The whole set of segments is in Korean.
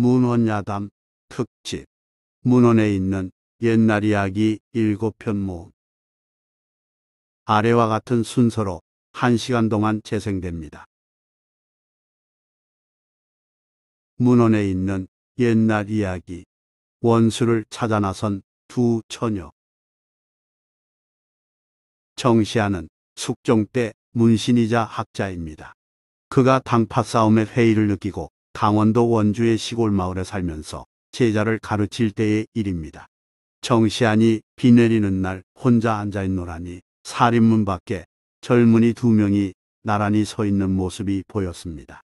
문헌야담 특집 문헌에 있는 옛날 이야기 7편 모음 아래와 같은 순서로 1시간 동안 재생됩니다. 문헌에 있는 옛날 이야기 원수를 찾아 나선 두 처녀 정시아는 숙종 때 문신이자 학자입니다. 그가 당파 싸움의 회의를 느끼고 강원도 원주의 시골 마을에 살면서 제자를 가르칠 때의 일입니다. 정시안이 비 내리는 날 혼자 앉아있노라니 사림문 밖에 젊은이 두 명이 나란히 서 있는 모습이 보였습니다.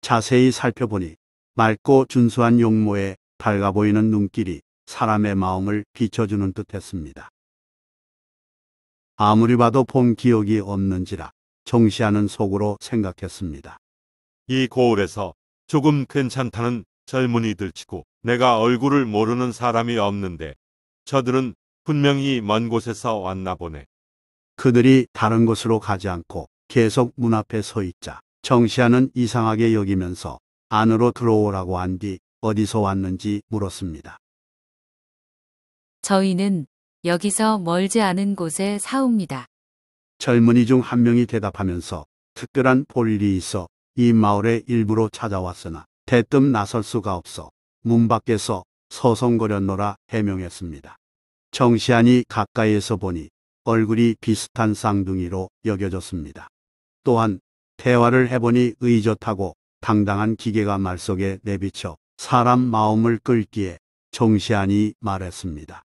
자세히 살펴보니 맑고 준수한 용모에 밝아 보이는 눈길이 사람의 마음을 비춰주는 듯했습니다. 아무리 봐도 본 기억이 없는지라 정시하는 속으로 생각했습니다. 이 고을에서 조금 괜찮다는 젊은이들 치고 내가 얼굴을 모르는 사람이 없는데 저들은 분명히 먼 곳에서 왔나 보네. 그들이 다른 곳으로 가지 않고 계속 문 앞에 서 있자 정시아는 이상하게 여기면서 안으로 들어오라고 한 뒤 어디서 왔는지 물었습니다. 저희는 여기서 멀지 않은 곳에 사옵니다. 젊은이 중 한 명이 대답하면서 특별한 볼일이 있어 이 마을의 일부로 찾아왔으나 대뜸 나설 수가 없어 문 밖에서 서성거렸노라 해명했습니다. 정시안이 가까이에서 보니 얼굴이 비슷한 쌍둥이로 여겨졌습니다. 또한 대화를 해보니 의젓하고 당당한 기계가 말 속에 내비쳐 사람 마음을 끌기에 정시안이 말했습니다.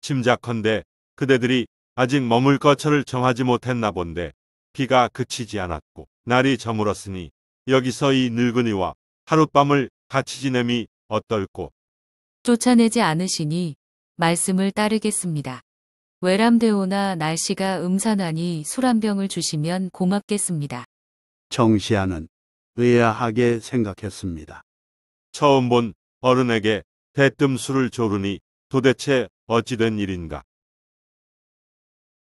짐작컨대 그대들이 아직 머물 거처를 정하지 못했나 본데 비가 그치지 않았고 날이 저물었으니 여기서 이 늙은이와 하룻밤을 같이 지냄이 어떨꼬 쫓아내지 않으시니 말씀을 따르겠습니다. 외람되오나 날씨가 음산하니 술 한 병을 주시면 고맙겠습니다. 정시아는 의아하게 생각했습니다. 처음 본 어른에게 대뜸 술을 조르니 도대체 어찌된 일인가.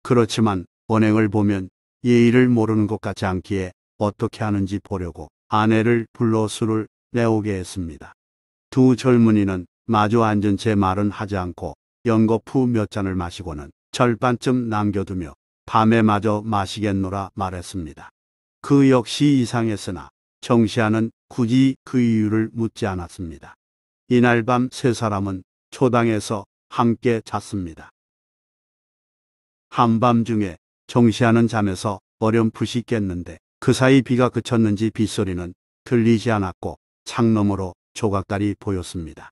그렇지만 원행을 보면 예의를 모르는 것 같지 않기에 어떻게 하는지 보려고 아내를 불러 술을 내오게 했습니다. 두 젊은이는 마주 앉은 채 말은 하지 않고 연거푸 몇 잔을 마시고는 절반쯤 남겨두며 밤에 마저 마시겠노라 말했습니다. 그 역시 이상했으나 정시아는 굳이 그 이유를 묻지 않았습니다. 이날 밤 세 사람은 초당에서 함께 잤습니다. 한밤중에 정시하는 잠에서 어렴풋이 깼는데 그 사이 비가 그쳤는지 빗소리는 들리지 않았고 창너머로 조각달이 보였습니다.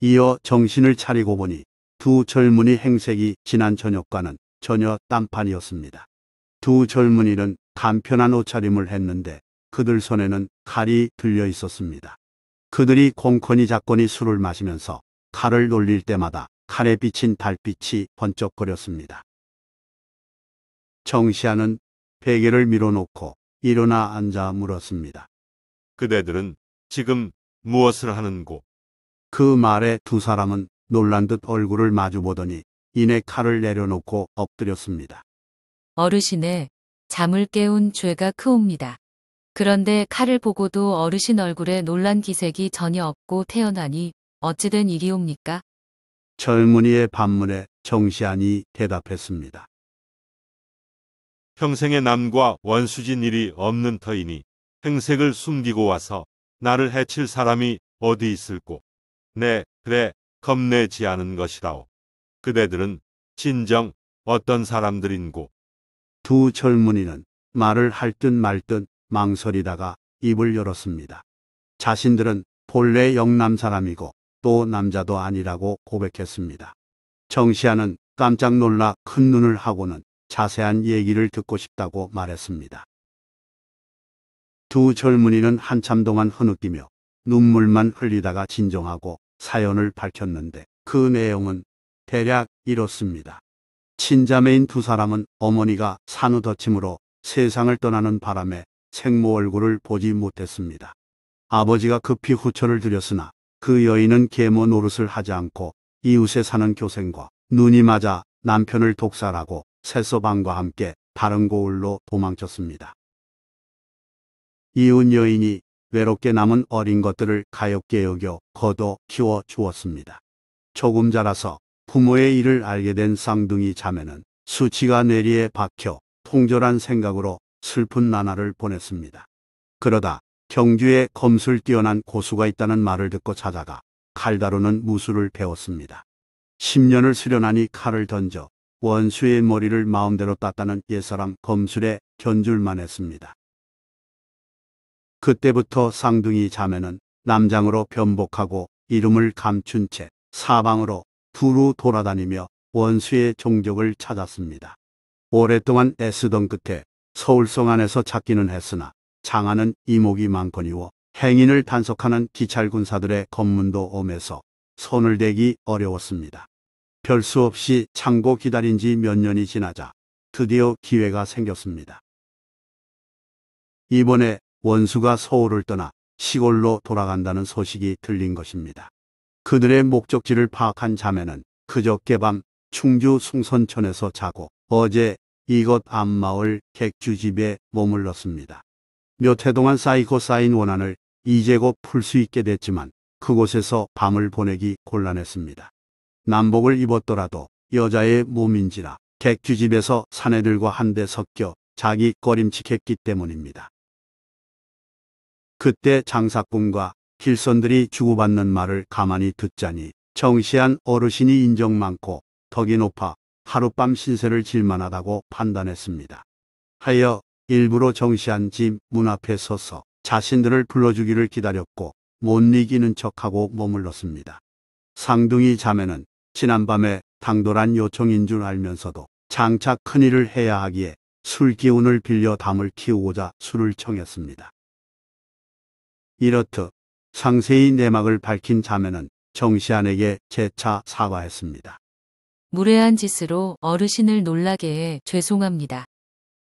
이어 정신을 차리고 보니 두 젊은이 행색이 지난 저녁과는 전혀 딴판이었습니다. 두 젊은이는 간편한 옷차림을 했는데 그들 손에는 칼이 들려 있었습니다. 그들이 공커니 작건이 술을 마시면서 칼을 놀릴 때마다 칼에 비친 달빛이 번쩍거렸습니다. 정시아는 베개를 밀어놓고 일어나 앉아 물었습니다. 그대들은 지금 무엇을 하는고? 그 말에 두 사람은 놀란 듯 얼굴을 마주보더니 이내 칼을 내려놓고 엎드렸습니다. 어르신의 잠을 깨운 죄가 크옵니다. 그런데 칼을 보고도 어르신 얼굴에 놀란 기색이 전혀 없고 태어나니 어찌된 일이옵니까? 젊은이의 반문에 정시안이 대답했습니다. 평생에 남과 원수진 일이 없는 터이니 행색을 숨기고 와서 나를 해칠 사람이 어디 있을꼬. 네, 그래, 겁내지 않은 것이라오. 그대들은 진정 어떤 사람들인고. 두 젊은이는 말을 할 듯 말 듯 망설이다가 입을 열었습니다. 자신들은 본래 영남 사람이고 또 남자도 아니라고 고백했습니다. 정시아는 깜짝 놀라 큰 눈을 하고는 자세한 얘기를 듣고 싶다고 말했습니다. 두 젊은이는 한참 동안 흐느끼며 눈물만 흘리다가 진정하고 사연을 밝혔는데 그 내용은 대략 이렇습니다. 친자매인 두 사람은 어머니가 산후더침으로 세상을 떠나는 바람에 생모 얼굴을 보지 못했습니다. 아버지가 급히 후처를 들였으나 그 여인은 계모 노릇을 하지 않고 이웃에 사는 교생과 눈이 맞아 남편을 독살하고 세서방과 함께 다른 고을로 도망쳤습니다. 이웃 여인이 외롭게 남은 어린 것들을 가엾게 여겨 거둬 키워 주었습니다. 조금 자라서 부모의 일을 알게 된 쌍둥이 자매는 수치가 내리에 박혀 통절한 생각으로 슬픈 나날을 보냈습니다. 그러다 경주에 검술 뛰어난 고수가 있다는 말을 듣고 찾아가 칼다루는 무술을 배웠습니다. 10년을 수련하니 칼을 던져 원수의 머리를 마음대로 땄다는 옛사람 검술에 견줄만 했습니다. 그때부터 쌍둥이 자매는 남장으로 변복하고 이름을 감춘 채 사방으로 두루 돌아다니며 원수의 종족을 찾았습니다. 오랫동안 애쓰던 끝에 서울성 안에서 찾기는 했으나 장안은 이목이 많거니와 행인을 단속하는 기찰군사들의 검문도 엄해서 손을 대기 어려웠습니다. 별수 없이 창고 기다린 지 몇 년이 지나자 드디어 기회가 생겼습니다. 이번에 원수가 서울을 떠나 시골로 돌아간다는 소식이 들린 것입니다. 그들의 목적지를 파악한 자매는 그저께 밤 충주 숭선천에서 자고 어제 이곳 앞마을 객주집에 머물렀습니다. 몇 해 동안 쌓이고 쌓인 원한을 이제곧 풀 수 있게 됐지만 그곳에서 밤을 보내기 곤란했습니다. 남복을 입었더라도 여자의 몸인지라 객규집에서 사내들과 한데 섞여 자기 꺼림칙했기 때문입니다. 그때 장사꾼과 길선들이 주고받는 말을 가만히 듣자니 정시한 어르신이 인정 많고 덕이 높아 하룻밤 신세를 질만하다고 판단했습니다. 하여 일부러 정시한 집 문 앞에 서서 자신들을 불러주기를 기다렸고 못 이기는 척하고 머물렀습니다. 상둥이 자매는 지난밤에 당돌한 요청인 줄 알면서도 장차 큰일을 해야 하기에 술 기운을 빌려 담을 키우고자 술을 청했습니다. 이렇듯 상세히 내막을 밝힌 자매는 정시안에게 재차 사과했습니다. 무례한 짓으로 어르신을 놀라게 해 죄송합니다.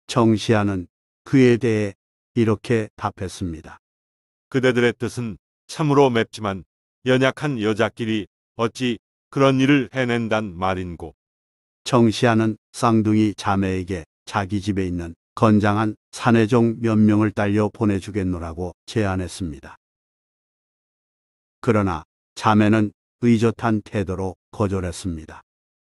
정시안은 그에 대해 이렇게 답했습니다. 그대들의 뜻은 참으로 맵지만 연약한 여자끼리 어찌 그런 일을 해낸단 말인고. 정시아는 쌍둥이 자매에게 자기 집에 있는 건장한 사내종 몇 명을 딸려 보내주겠노라고 제안했습니다. 그러나 자매는 의젓한 태도로 거절했습니다.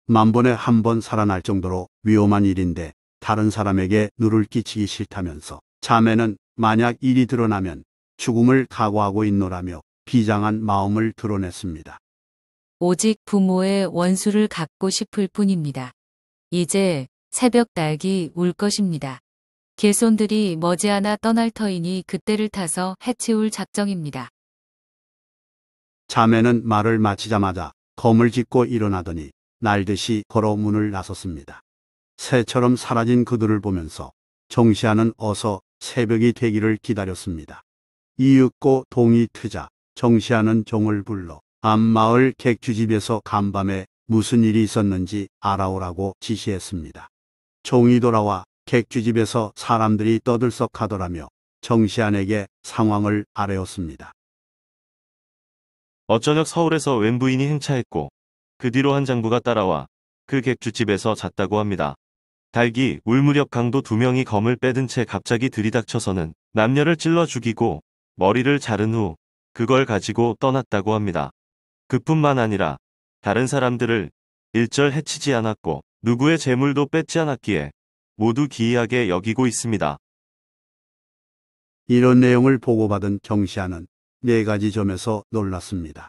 만번에 한 번 살아날 정도로 위험한 일인데 다른 사람에게 누를 끼치기 싫다면서 자매는 만약 일이 드러나면 죽음을 각오하고 있노라며 비장한 마음을 드러냈습니다. 오직 부모의 원수를 갚고 싶을 뿐입니다. 이제 새벽 날기울 것입니다. 개손들이 머지않아 떠날 터이니 그때를 타서 해치울 작정입니다. 자매는 말을 마치자마자 검을 짓고 일어나더니 날듯이 걸어 문을 나섰습니다. 새처럼 사라진 그들을 보면서 정시아는 어서 새벽이 되기를 기다렸습니다. 이윽고 동이 트자 정시아는 종을 불러 앞마을 객주집에서 간밤에 무슨 일이 있었는지 알아오라고 지시했습니다. 종이 돌아와 객주집에서 사람들이 떠들썩하더라며 정시안에게 상황을 아뢰었습니다. 어저녁 서울에서 웬 부인이 행차했고 그 뒤로 한 장부가 따라와 그 객주집에서 잤다고 합니다. 달기 울 무렵 강도 두 명이 검을 빼든 채 갑자기 들이닥쳐서는 남녀를 찔러 죽이고 머리를 자른 후 그걸 가지고 떠났다고 합니다. 그뿐만 아니라 다른 사람들을 일절 해치지 않았고 누구의 재물도 뺏지 않았기에 모두 기이하게 여기고 있습니다. 이런 내용을 보고받은 경시아는 네 가지 점에서 놀랐습니다.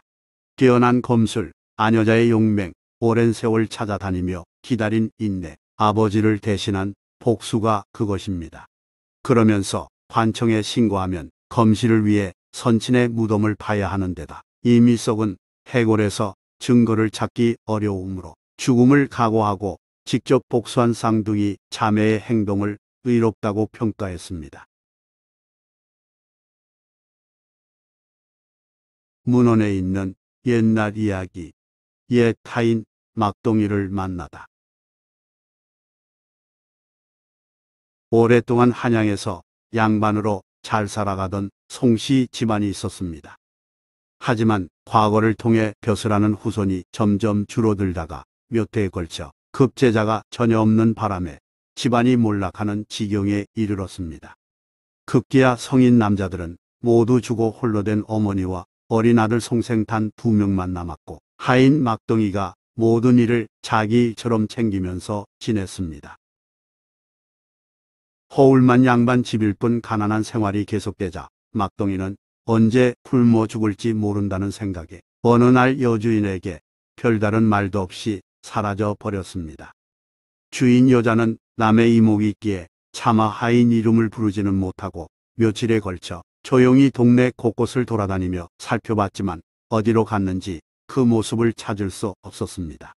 뛰어난 검술, 아녀자의 용맹, 오랜 세월 찾아다니며 기다린 인내, 아버지를 대신한 복수가 그것입니다. 그러면서 관청에 신고하면 검시를 위해 선친의 무덤을 파야 하는데다 이미 썩은 해골에서 증거를 찾기 어려움으로 죽음을 각오하고 직접 복수한 쌍둥이 자매의 행동을 의롭다고 평가했습니다. 문헌에 있는 옛날 이야기 옛 타인 막동이를 만나다. 오랫동안 한양에서 양반으로 잘 살아가던 송씨 집안이 있었습니다. 하지만 과거를 통해 벼슬하는 후손이 점점 줄어들다가 몇 대에 걸쳐 급제자가 전혀 없는 바람에 집안이 몰락하는 지경에 이르렀습니다. 급기야 성인 남자들은 모두 죽어 홀로 된 어머니와 어린 아들 송생 단두 명만 남았고 하인 막둥이가 모든 일을 자기 처럼 챙기면서 지냈습니다. 허울만 양반 집일 뿐 가난한 생활이 계속되자 막둥이는 언제 굶어 죽을지 모른다는 생각에 어느 날 여주인에게 별다른 말도 없이 사라져 버렸습니다. 주인 여자는 남의 이목이 있기에 차마 하인 이름을 부르지는 못하고 며칠에 걸쳐 조용히 동네 곳곳을 돌아다니며 살펴봤지만 어디로 갔는지 그 모습을 찾을 수 없었습니다.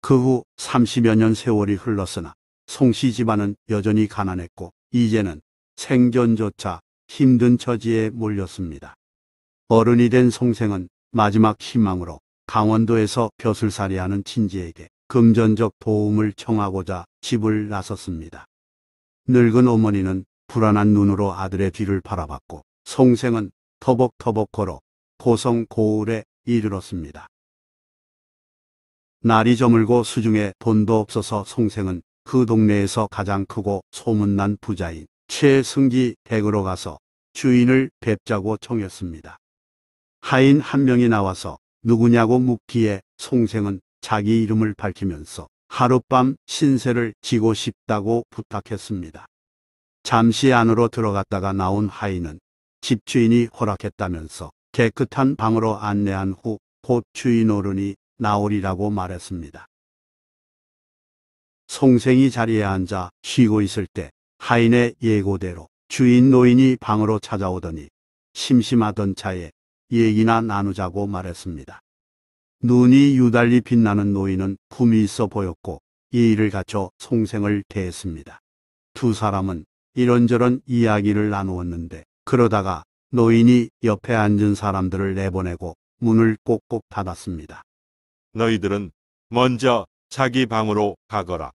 그 후 30여 년 세월이 흘렀으나 송씨 집안은 여전히 가난했고 이제는 생존조차 힘든 처지에 몰렸습니다. 어른이 된 송생은 마지막 희망으로 강원도에서 벼슬살이하는 친지에게 금전적 도움을 청하고자 집을 나섰습니다. 늙은 어머니는 불안한 눈으로 아들의 뒤를 바라봤고 송생은 터벅터벅 걸어 고성 고을에 이르렀습니다. 날이 저물고 수중에 돈도 없어서 송생은 그 동네에서 가장 크고 소문난 부자인 최승기 댁으로 가서 주인을 뵙자고 청했습니다. 하인 한 명이 나와서 누구냐고 묻기에 송생은 자기 이름을 밝히면서 하룻밤 신세를 지고 싶다고 부탁했습니다. 잠시 안으로 들어갔다가 나온 하인은 집주인이 허락했다면서 깨끗한 방으로 안내한 후 곧 주인 어른이 나오리라고 말했습니다. 송생이 자리에 앉아 쉬고 있을 때 하인의 예고대로 주인 노인이 방으로 찾아오더니 심심하던 차에 얘기나 나누자고 말했습니다. 눈이 유달리 빛나는 노인은 품이 있어 보였고 이의를 갖춰 송생을 대했습니다. 두 사람은 이런저런 이야기를 나누었는데 그러다가 노인이 옆에 앉은 사람들을 내보내고 문을 꼭꼭 닫았습니다. 너희들은 먼저 자기 방으로 가거라.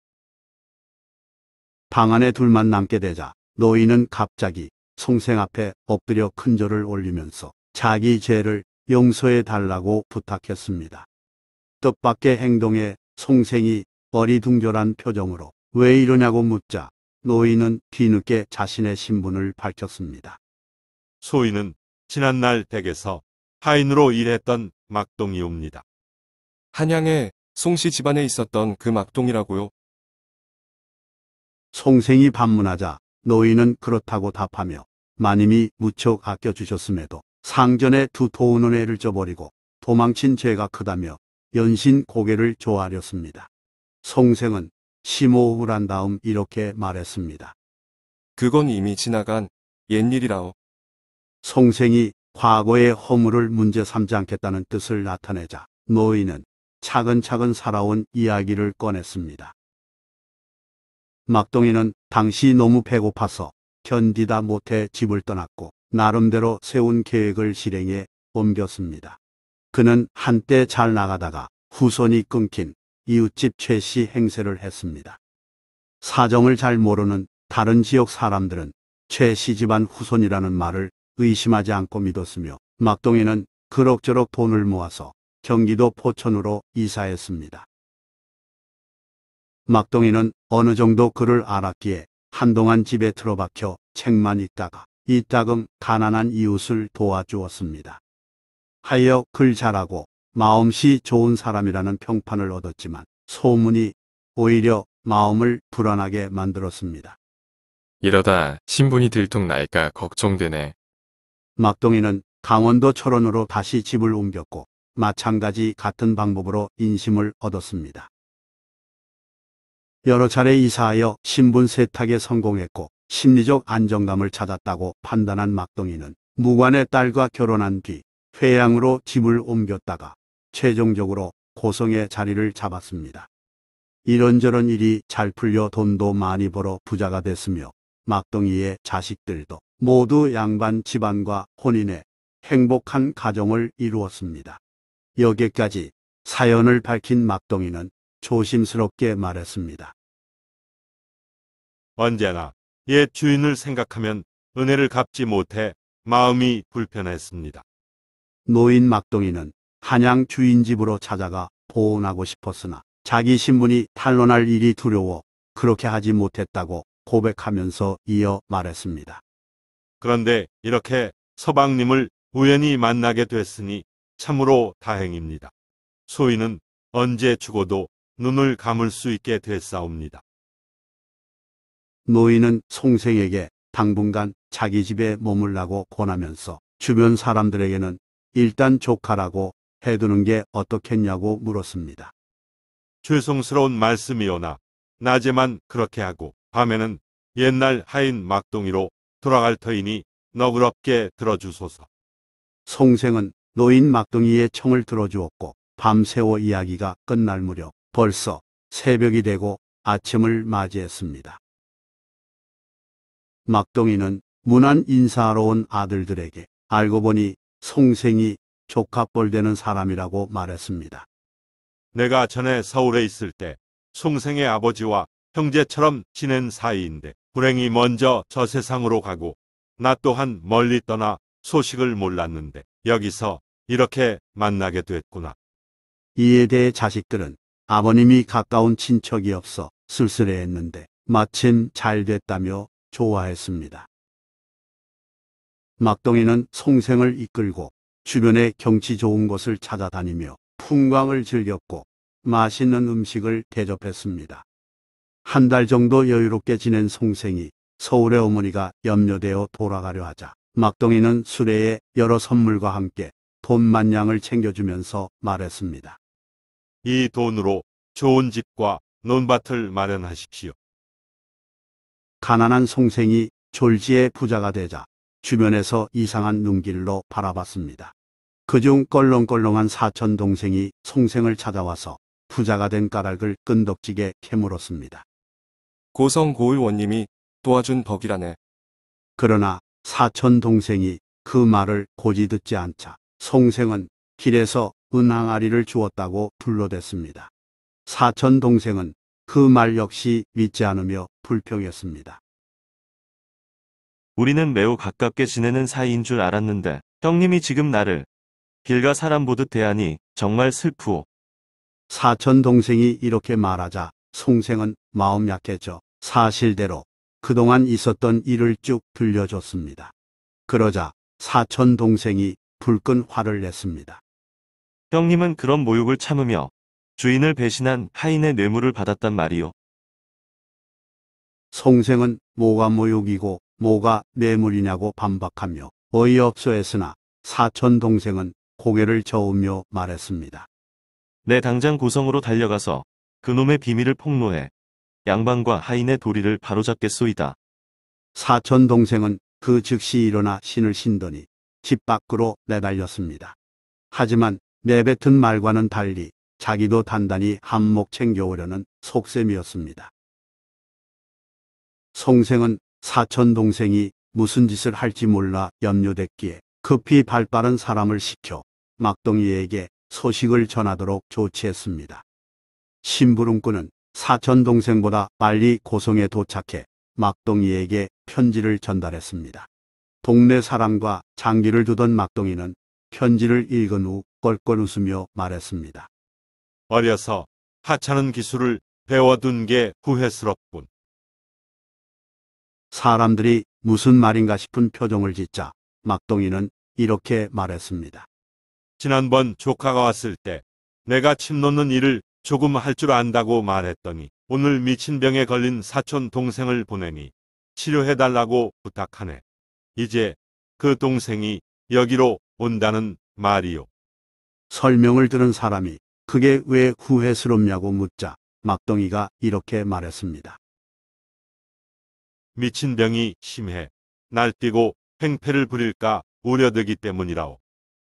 방 안에 둘만 남게 되자 노인은 갑자기 송생 앞에 엎드려 큰절을 올리면서 자기 죄를 용서해 달라고 부탁했습니다. 뜻밖의 행동에 송생이 어리둥절한 표정으로 왜 이러냐고 묻자 노인은 뒤늦게 자신의 신분을 밝혔습니다. 소인은 지난날 댁에서 하인으로 일했던 막동이옵니다. 한양에 송씨 집안에 있었던 그 막동이라고요. 송생이 반문하자 노인은 그렇다고 답하며 마님이 무척 아껴주셨음에도 상전에 두 도운은혜를 쪄버리고 도망친 죄가 크다며 연신 고개를 조아렸습니다. 송생은 심호흡을 한 다음 이렇게 말했습니다. 그건 이미 지나간 옛일이라오. 송생이 과거의 허물을 문제 삼지 않겠다는 뜻을 나타내자 노인은 차근차근 살아온 이야기를 꺼냈습니다. 막동이는 당시 너무 배고파서 견디다 못해 집을 떠났고 나름대로 세운 계획을 실행해 옮겼습니다. 그는 한때 잘 나가다가 후손이 끊긴 이웃집 최씨 행세를 했습니다. 사정을 잘 모르는 다른 지역 사람들은 최씨 집안 후손이라는 말을 의심하지 않고 믿었으며 막동이는 그럭저럭 돈을 모아서 경기도 포천으로 이사했습니다. 막동이는 어느 정도 그를 알았기에 한동안 집에 틀어박혀 책만 읽다가 이따금 가난한 이웃을 도와주었습니다. 하여 글 잘하고 마음씨 좋은 사람이라는 평판을 얻었지만 소문이 오히려 마음을 불안하게 만들었습니다. 이러다 신분이 들통날까 걱정되네. 막동이는 강원도 철원으로 다시 집을 옮겼고 마찬가지 같은 방법으로 인심을 얻었습니다. 여러 차례 이사하여 신분 세탁에 성공했고 심리적 안정감을 찾았다고 판단한 막동이는 무관의 딸과 결혼한 뒤 회양으로 집을 옮겼다가 최종적으로 고성의 자리를 잡았습니다. 이런저런 일이 잘 풀려 돈도 많이 벌어 부자가 됐으며 막동이의 자식들도 모두 양반 집안과 혼인해 행복한 가정을 이루었습니다. 여기까지 사연을 밝힌 막동이는 조심스럽게 말했습니다. 언제나 옛 주인을 생각하면 은혜를 갚지 못해 마음이 불편했습니다. 노인 막동이는 한양 주인 집으로 찾아가 보온하고 싶었으나 자기 신분이 탄로날 일이 두려워 그렇게 하지 못했다고 고백하면서 이어 말했습니다. 그런데 이렇게 서방님을 우연히 만나게 됐으니 참으로 다행입니다. 소인은 언제 죽어도 눈을 감을 수 있게 됐사옵니다. 노인은 송생에게 당분간 자기 집에 머물라고 권하면서 주변 사람들에게는 일단 조카라고 해두는 게 어떻겠냐고 물었습니다. 죄송스러운 말씀이오나 낮에만 그렇게 하고 밤에는 옛날 하인 막동이로 돌아갈 터이니 너그럽게 들어주소서. 송생은 노인 막둥이의 청을 들어주었고 밤새워 이야기가 끝날 무렵 벌써 새벽이 되고 아침을 맞이했습니다. 막동이는 무난 인사하러 온 아들들에게 알고 보니 송생이 조카뻘 되는 사람이라고 말했습니다. 내가 전에 서울에 있을 때 송생의 아버지와 형제처럼 지낸 사이인데 불행이 먼저 저 세상으로 가고 나 또한 멀리 떠나 소식을 몰랐는데 여기서 이렇게 만나게 됐구나. 이에 대해 자식들은 아버님이 가까운 친척이 없어 쓸쓸해했는데 마침 잘 됐다며 좋아했습니다. 막동이는 송생을 이끌고 주변의 경치 좋은 곳을 찾아다니며 풍광을 즐겼고 맛있는 음식을 대접했습니다. 한 달 정도 여유롭게 지낸 송생이 서울의 어머니가 염려되어 돌아가려 하자 막동이는 수레에 여러 선물과 함께 돈 만냥을 챙겨주면서 말했습니다. 이 돈으로 좋은 집과 논밭을 마련하십시오. 가난한 송생이 졸지에 부자가 되자 주변에서 이상한 눈길로 바라봤습니다. 그중 껄렁껄렁한 사촌 동생이 송생을 찾아와서 부자가 된 까닭을 끈덕지게 캐물었습니다. 고성 고의원님이 도와준 덕이라네. 그러나 사촌 동생이 그 말을 고지 듣지 않자 송생은 길에서 은항아리를 주었다고 둘러댔습니다. 사촌 동생은 그 말 역시 믿지 않으며 불평했습니다. 우리는 매우 가깝게 지내는 사이인 줄 알았는데 형님이 지금 나를 길가 사람 보듯 대하니 정말 슬프오. 사촌 동생이 이렇게 말하자 송생은 마음 약해져 사실대로 그동안 있었던 일을 쭉 들려줬습니다. 그러자 사촌 동생이 불끈 화를 냈습니다. 형님은 그런 모욕을 참으며 주인을 배신한 하인의 뇌물을 받았단 말이오 송생은 뭐가 모욕이고 뭐가 뇌물이냐고 반박하며 어이없어 했으나 사촌 동생은 고개를 저으며 말했습니다. 내 당장 고성으로 달려가서 그놈의 비밀을 폭로해 양반과 하인의 도리를 바로잡겠소이다. 사촌 동생은 그 즉시 일어나 신을 신더니 집 밖으로 내달렸습니다. 하지만 내뱉은 말과는 달리 자기도 단단히 한몫 챙겨오려는 속셈이었습니다. 송생은 사촌 동생이 무슨 짓을 할지 몰라 염려됐기에 급히 발빠른 사람을 시켜 막동이에게 소식을 전하도록 조치했습니다. 심부름꾼은 사촌 동생보다 빨리 고성에 도착해 막동이에게 편지를 전달했습니다. 동네 사람과 장기를 두던 막동이는 편지를 읽은 후 껄껄 웃으며 말했습니다. 어려서 하찮은 기술을 배워둔 게 후회스럽군. 사람들이 무슨 말인가 싶은 표정을 짓자 막동이는 이렇게 말했습니다. 지난번 조카가 왔을 때 내가 침 놓는 일을 조금 할 줄 안다고 말했더니 오늘 미친 병에 걸린 사촌 동생을 보내니 치료해달라고 부탁하네. 이제 그 동생이 여기로 온다는 말이요. 설명을 들은 사람이 그게 왜 후회스럽냐고 묻자 막덩이가 이렇게 말했습니다. 미친 병이 심해 날뛰고 횡패를 부릴까 우려되기 때문이라오.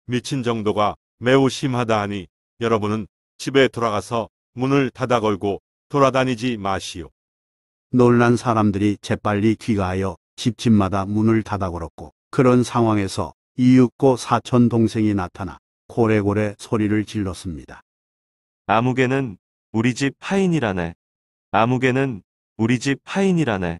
미친 정도가 매우 심하다 하니 여러분은 집에 돌아가서 문을 닫아 걸고 돌아다니지 마시오. 놀란 사람들이 재빨리 귀가하여 집집마다 문을 닫아 걸었고 그런 상황에서 이윽고 사촌 동생이 나타나 고래고래 소리를 질렀습니다. 아무개는 우리 집 파인이라네. 아무개는 우리 집 파인이라네.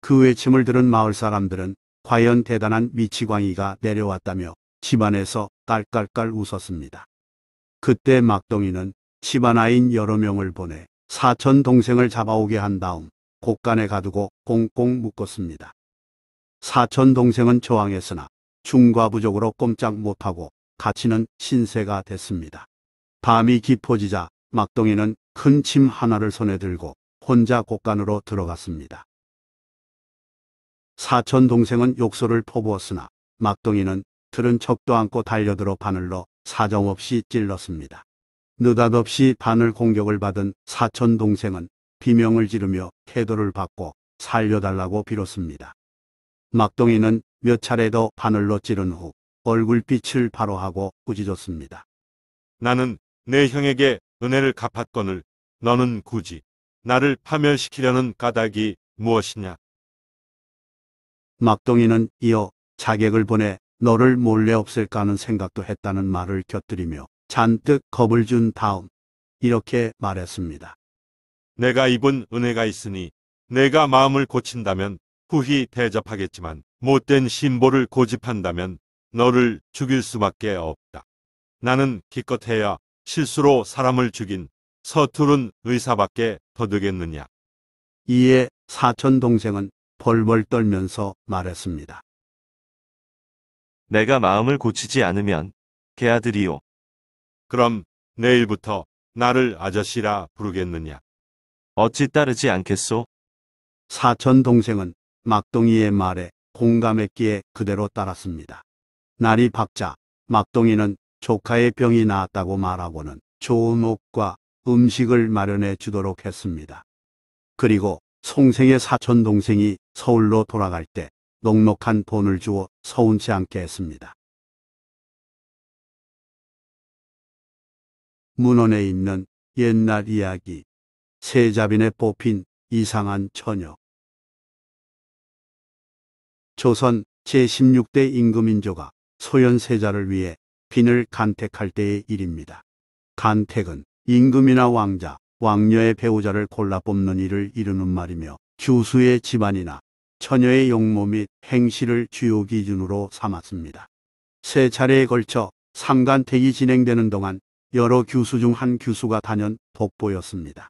그 외침을 들은 마을 사람들은 과연 대단한 미치광이가 내려왔다며 집안에서 깔깔깔 웃었습니다. 그때 막동이는 집안 아인 여러 명을 보내 사촌 동생을 잡아오게 한 다음 곳간에 가두고 꽁꽁 묶었습니다. 사촌 동생은 저항했으나 중과부족으로 꼼짝 못하고 가치는 신세가 됐습니다. 밤이 깊어지자 막동이는 큰 침 하나를 손에 들고 혼자 곡간으로 들어갔습니다. 사촌 동생은 욕설을 퍼부었으나 막동이는 들은 척도 않고 달려들어 바늘로 사정없이 찔렀습니다. 느닷없이 바늘 공격을 받은 사촌 동생은 비명을 지르며 태도를 받고 살려달라고 빌었습니다. 막동이는 몇 차례 더 바늘로 찌른 후 얼굴빛을 바로하고 꾸짖었습니다. 나는 내 형에게 은혜를 갚았거늘 너는 굳이 나를 파멸시키려는 까닭이 무엇이냐? 막동이는 이어 자객을 보내 너를 몰래 없앨까 하는 생각도 했다는 말을 곁들이며 잔뜩 겁을 준 다음 이렇게 말했습니다. 내가 입은 은혜가 있으니 내가 마음을 고친다면 후히 대접하겠지만 못된 신보를 고집한다면 너를 죽일 수밖에 없다. 나는 기껏해야 실수로 사람을 죽인 서투른 의사밖에 더되겠느냐. 이에 사촌 동생은 벌벌 떨면서 말했습니다. 내가 마음을 고치지 않으면 개아들이요. 그럼 내일부터 나를 아저씨라 부르겠느냐. 어찌 따르지 않겠소? 사촌 동생은 막둥이의 말에 공감했기에 그대로 따랐습니다. 날이 밝자 막동이는 조카의 병이 나았다고 말하고는 좋은 옷과 음식을 마련해 주도록 했습니다. 그리고 송생의 사촌 동생이 서울로 돌아갈 때 넉넉한 돈을 주어 서운치 않게 했습니다. 문헌에 있는 옛날 이야기 세자빈에 뽑힌 이상한 처녀 조선 제16대 임금인조가 소현세자를 위해 빈을 간택할 때의 일입니다. 간택은 임금이나 왕자, 왕녀의 배우자를 골라 뽑는 일을 이루는 말이며 규수의 집안이나 처녀의 용모 및 행실을 주요 기준으로 삼았습니다. 세 차례에 걸쳐 상간택이 진행되는 동안 여러 규수 중 한 규수가 단연 돋보였습니다.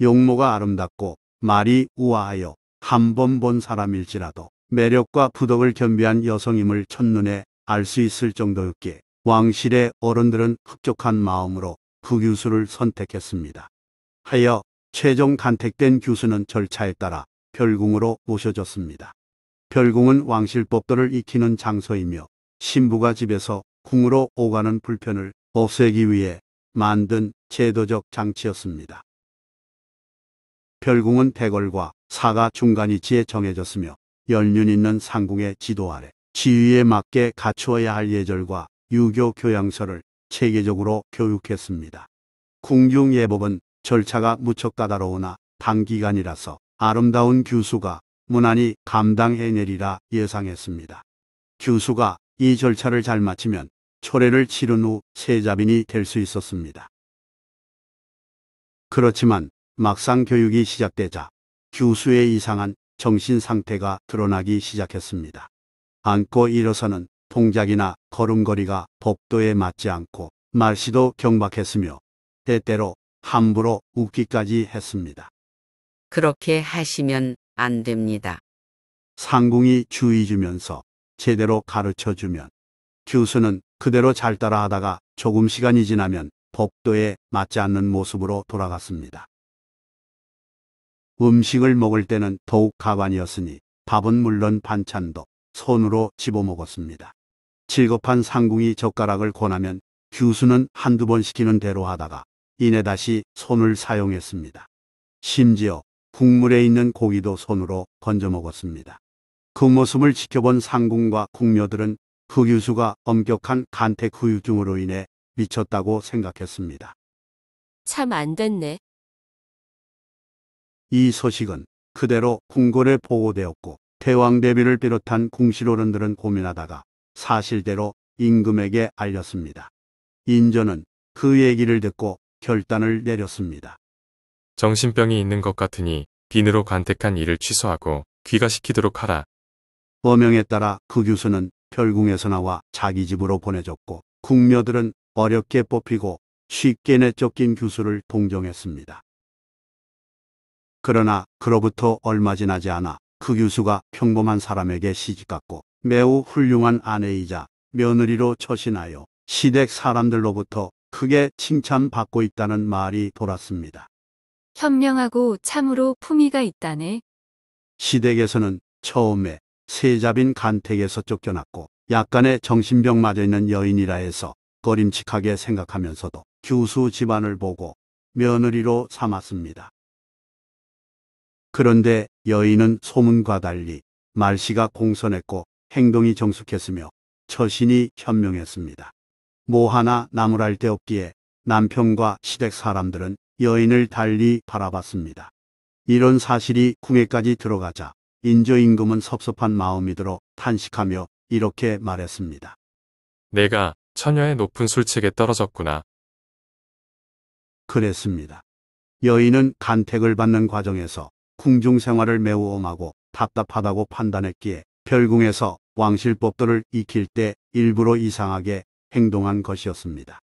용모가 아름답고 말이 우아하여 한번본 사람일지라도 매력과 부덕을 겸비한 여성임을 첫눈에 알 수 있을 정도였기에 왕실의 어른들은 흡족한 마음으로 부교수를 그 선택했습니다. 하여 최종 간택된 교수는 절차에 따라 별궁으로 모셔졌습니다. 별궁은 왕실법도를 익히는 장소이며 신부가 집에서 궁으로 오가는 불편을 없애기 위해 만든 제도적 장치였습니다. 별궁은 대궐과 사가 중간 위치에 정해졌으며 연륜 있는 상궁의 지도 아래 지위에 맞게 갖추어야 할 예절과 유교 교양서를 체계적으로 교육했습니다. 궁중예법은 절차가 무척 까다로우나 단기간이라서 아름다운 규수가 무난히 감당해내리라 예상했습니다. 규수가 이 절차를 잘 마치면 초례를 치른 후 세자빈이 될 수 있었습니다. 그렇지만 막상 교육이 시작되자 교수의 이상한 정신 상태가 드러나기 시작했습니다. 앉고 일어서는 동작이나 걸음걸이가 복도에 맞지 않고 말씨도 경박했으며 때때로 함부로 웃기까지 했습니다. 그렇게 하시면 안 됩니다. 상궁이 주의 주면서 제대로 가르쳐 주면 교수는 그대로 잘 따라 하다가 조금 시간이 지나면 복도에 맞지 않는 모습으로 돌아갔습니다. 음식을 먹을 때는 더욱 가관이었으니 밥은 물론 반찬도 손으로 집어먹었습니다. 칠겁한 상궁이 젓가락을 권하면 규수는 한두 번 시키는 대로 하다가 이내 다시 손을 사용했습니다. 심지어 국물에 있는 고기도 손으로 건져 먹었습니다. 그 모습을 지켜본 상궁과 궁녀들은 흑유수가 그 엄격한 간택 후유증으로 인해 미쳤다고 생각했습니다. 참 안 됐네. 이 소식은 그대로 궁궐에 보고되었고 대왕 대비를 비롯한 궁실어른들은 고민하다가 사실대로 임금에게 알렸습니다. 인조는 그 얘기를 듣고 결단을 내렸습니다. 정신병이 있는 것 같으니 빈으로 간택한 일을 취소하고 귀가시키도록 하라. 어명에 따라 그 교수는 별궁에서 나와 자기 집으로 보내졌고 궁녀들은 어렵게 뽑히고 쉽게 내쫓긴 교수를 동정했습니다. 그러나 그로부터 얼마 지나지 않아 그 교수가 평범한 사람에게 시집갔고 매우 훌륭한 아내이자 며느리로 처신하여 시댁 사람들로부터 크게 칭찬받고 있다는 말이 돌았습니다. 현명하고 참으로 품위가 있다네. 시댁에서는 처음에 세자빈 간택에서 쫓겨났고 약간의 정신병 맞아있는 여인이라 해서 거림칙하게 생각하면서도 교수 집안을 보고 며느리로 삼았습니다. 그런데 여인은 소문과 달리 말씨가 공손했고 행동이 정숙했으며 처신이 현명했습니다. 뭐 하나 나무랄 데 없기에 남편과 시댁 사람들은 여인을 달리 바라봤습니다. 이런 사실이 궁에까지 들어가자 인조임금은 섭섭한 마음이 들어 탄식하며 이렇게 말했습니다. 내가 처녀의 높은 술책에 떨어졌구나. 그랬습니다. 여인은 간택을 받는 과정에서 궁중 생활을 매우 엄하고 답답하다고 판단했기에 별궁에서 왕실법도를 익힐 때 일부러 이상하게 행동한 것이었습니다.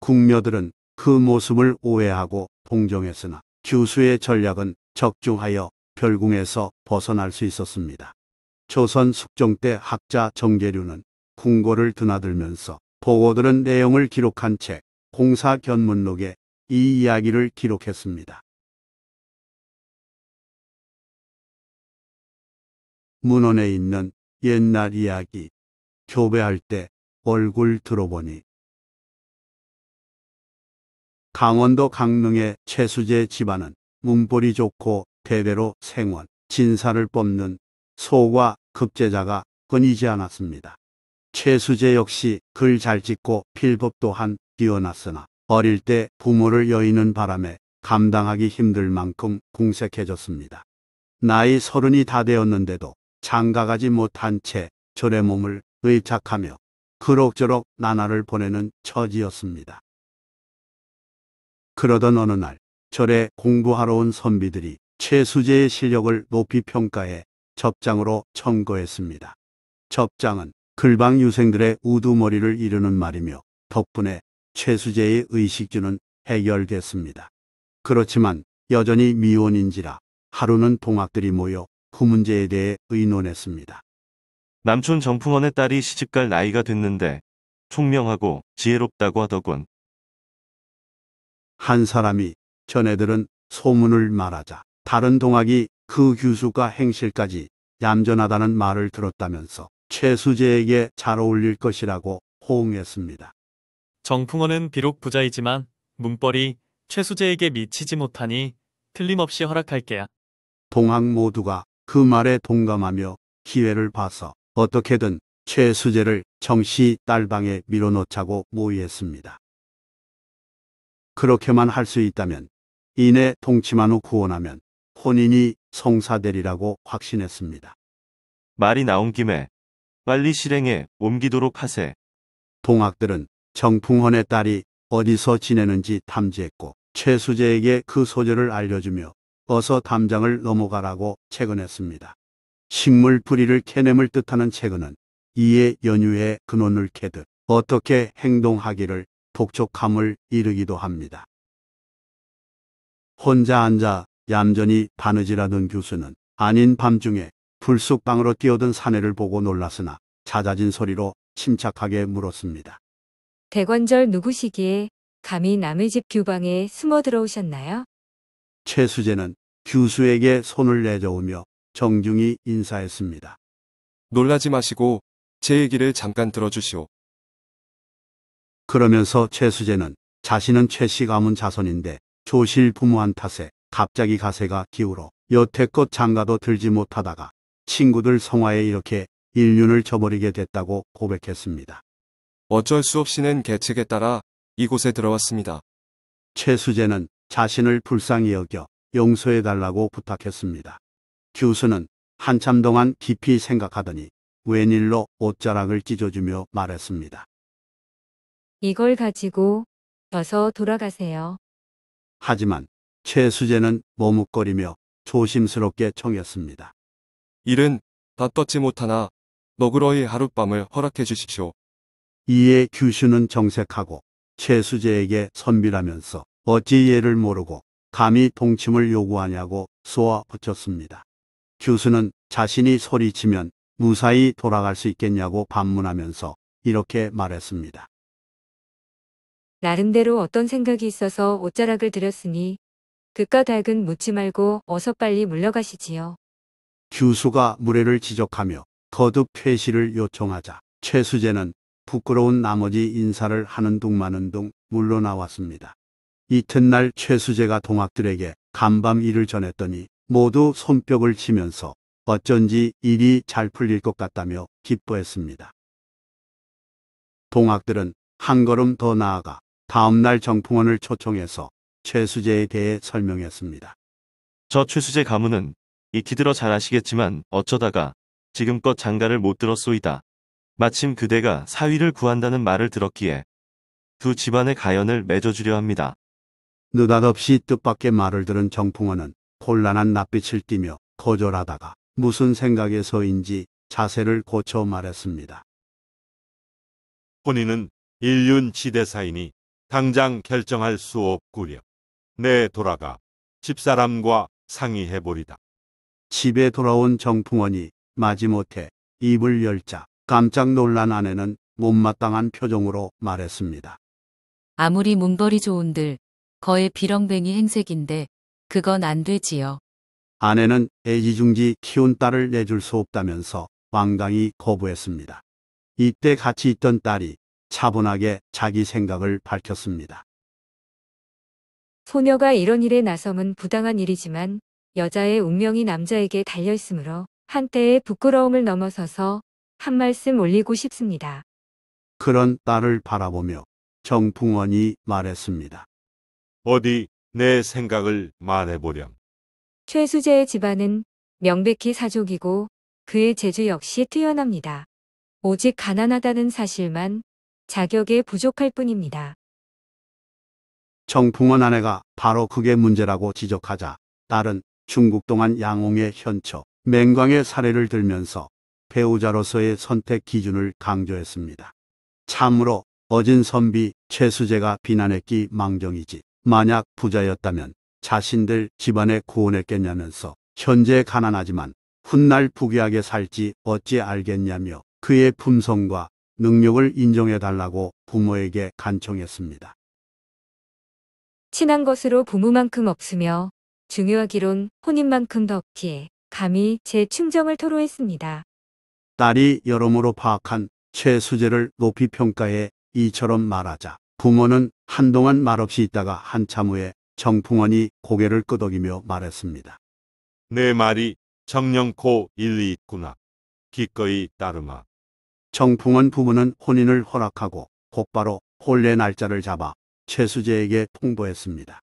궁녀들은 그 모습을 오해하고 동정했으나 규수의 전략은 적중하여 별궁에서 벗어날 수 있었습니다. 조선 숙종 때 학자 정계류는 궁궐을 드나들면서 보고들은 내용을 기록한 책 공사견문록에 이 이야기를 기록했습니다. 문헌에 있는 옛날 이야기 교배할 때 얼굴 들어보니 강원도 강릉의 최수재 집안은 문벌이 좋고 대대로 생원, 진사를 뽑는 소과 급제자가 끊이지 않았습니다. 최수재 역시 글 잘 짓고 필법 또한 뛰어났으나 어릴 때 부모를 여의는 바람에 감당하기 힘들 만큼 궁색해졌습니다. 나이 서른이 다 되었는데도 장가가지 못한 채 절의 몸을 의착하며 그럭저럭 나날을 보내는 처지였습니다. 그러던 어느 날 절에 공부하러 온 선비들이 최수재의 실력을 높이 평가해 접장으로 청거했습니다. 접장은 글방 유생들의 우두머리를 이루는 말이며 덕분에 최수재의 의식주는 해결됐습니다. 그렇지만 여전히 미혼인지라 하루는 동학들이 모여 그 문제에 대해 의논했습니다. 남촌 정풍원의 딸이 시집갈 나이가 됐는데 총명하고 지혜롭다고 하더군. 한 사람이 전애들은 소문을 말하자 다른 동학이 그 규수가 행실까지 얌전하다는 말을 들었다면서 최수재에게 잘 어울릴 것이라고 호응했습니다. 정풍원은 비록 부자이지만 문벌이 최수재에게 미치지 못하니 틀림없이 허락할게야. 동학 모두가 그 말에 동감하며 기회를 봐서 어떻게든 최수재를 정씨 딸방에 밀어넣자고 모의했습니다. 그렇게만 할 수 있다면 이내 동치만 후 구원하면 혼인이 성사되리라고 확신했습니다. 말이 나온 김에 빨리 실행해 옮기도록 하세. 동학들은 정풍헌의 딸이 어디서 지내는지 탐지했고 최수재에게 그 소재를 알려주며 어서 담장을 넘어가라고 채근했습니다. 식물 뿌리를 캐냄을 뜻하는 채근은 이에 연유의 근원을 캐듯 어떻게 행동하기를 독촉함을 이르기도 합니다. 혼자 앉아 얌전히 바느질하던 교수는 아닌 밤중에 불쑥방으로 뛰어든 사내를 보고 놀랐으나 잦아진 소리로 침착하게 물었습니다. 대관절 누구시기에 감히 남의 집 규방에 숨어 들어오셨나요? 최수재는 규수에게 손을 내저으며 정중히 인사했습니다. 놀라지 마시고 제 얘기를 잠깐 들어주시오. 그러면서 최수재는 자신은 최씨 가문 자손인데 조실 부모한 탓에 갑자기 가세가 기울어 여태껏 장가도 들지 못하다가 친구들 성화에 이렇게 인륜을 저버리게 됐다고 고백했습니다. 어쩔 수 없이는 계책에 따라 이곳에 들어왔습니다. 최수재는 자신을 불쌍히 여겨 용서해달라고 부탁했습니다. 규수는 한참 동안 깊이 생각하더니 웬일로 옷자락을 찢어주며 말했습니다. 이걸 가지고 어서 돌아가세요. 하지만 최수재는 머뭇거리며 조심스럽게 청했습니다. 일은 다 떴지 못하나 너그러이 하룻밤을 허락해 주십시오. 이에 규슈는 정색하고 최수재에게 선비라면서 어찌 예를 모르고 감히 동침을 요구하냐고 쏘아 붙였습니다. 교수는 자신이 소리치면 무사히 돌아갈 수 있겠냐고 반문하면서 이렇게 말했습니다. 나름대로 어떤 생각이 있어서 옷자락을 들였으니 그까 닭은 묻지 말고 어서 빨리 물러가시지요. 규수가 무례를 지적하며 거듭 퇴시를 요청하자 최수재는 부끄러운 나머지 인사를 하는 둥 마는 둥 물러나왔습니다. 이튿날 최수재가 동학들에게 간밤 일을 전했더니 모두 손뼉을 치면서 어쩐지 일이 잘 풀릴 것 같다며 기뻐했습니다. 동학들은 한 걸음 더 나아가 다음날 정풍원을 초청해서 최수재에 대해 설명했습니다. 저 최수재 가문은 익히 들어 잘 아시겠지만 어쩌다가 지금껏 장가를 못 들었소이다. 마침 그대가 사위를 구한다는 말을 들었기에 두 집안의 가연을 맺어주려 합니다. 느닷없이 뜻밖의 말을 들은 정풍원은 곤란한 낯빛을 띠며 거절하다가 무슨 생각에서인지 자세를 고쳐 말했습니다. 본인은 일륜 지대사이니 당장 결정할 수 없구려. 내 돌아가 집사람과 상의해보리다. 집에 돌아온 정풍원이 마지못해 입을 열자 깜짝 놀란 아내는 못마땅한 표정으로 말했습니다. 아무리 몸벌이 좋은들 거의 비렁뱅이 행색인데 그건 안 되지요. 아내는 애지중지 키운 딸을 내줄 수 없다면서 왕당히 거부했습니다. 이때 같이 있던 딸이 차분하게 자기 생각을 밝혔습니다. 소녀가 이런 일에 나섬은 부당한 일이지만 여자의 운명이 남자에게 달려있으므로 한때의 부끄러움을 넘어서서 한 말씀 올리고 싶습니다. 그런 딸을 바라보며 정풍원이 말했습니다. 어디 내 생각을 말해보렴. 최수재의 집안은 명백히 사족이고 그의 재주 역시 뛰어납니다. 오직 가난하다는 사실만 자격에 부족할 뿐입니다. 정풍원 아내가 바로 그게 문제라고 지적하자 딸은 중국 동안 양홍의 현처, 맹광의 사례를 들면서 배우자로서의 선택 기준을 강조했습니다. 참으로 어진 선비 최수재가 비난했기 망정이지. 만약 부자였다면 자신들 집안에 구원했겠냐면서 현재 가난하지만 훗날 부귀하게 살지 어찌 알겠냐며 그의 품성과 능력을 인정해 달라고 부모에게 간청했습니다. 친한 것으로 부모만큼 없으며 중요하기론 혼인만큼 도 없기에 감히 제 충정을 토로했습니다. 딸이 여러모로 파악한 최수재를 높이 평가해 이처럼 말하자 부모는 한동안 말없이 있다가 한참 후에 정풍원이 고개를 끄덕이며 말했습니다. 내 말이 정령코 일리 있구나. 기꺼이 따르마. 정풍원 부부는 혼인을 허락하고 곧바로 혼례 날짜를 잡아 최수재에게 통보했습니다.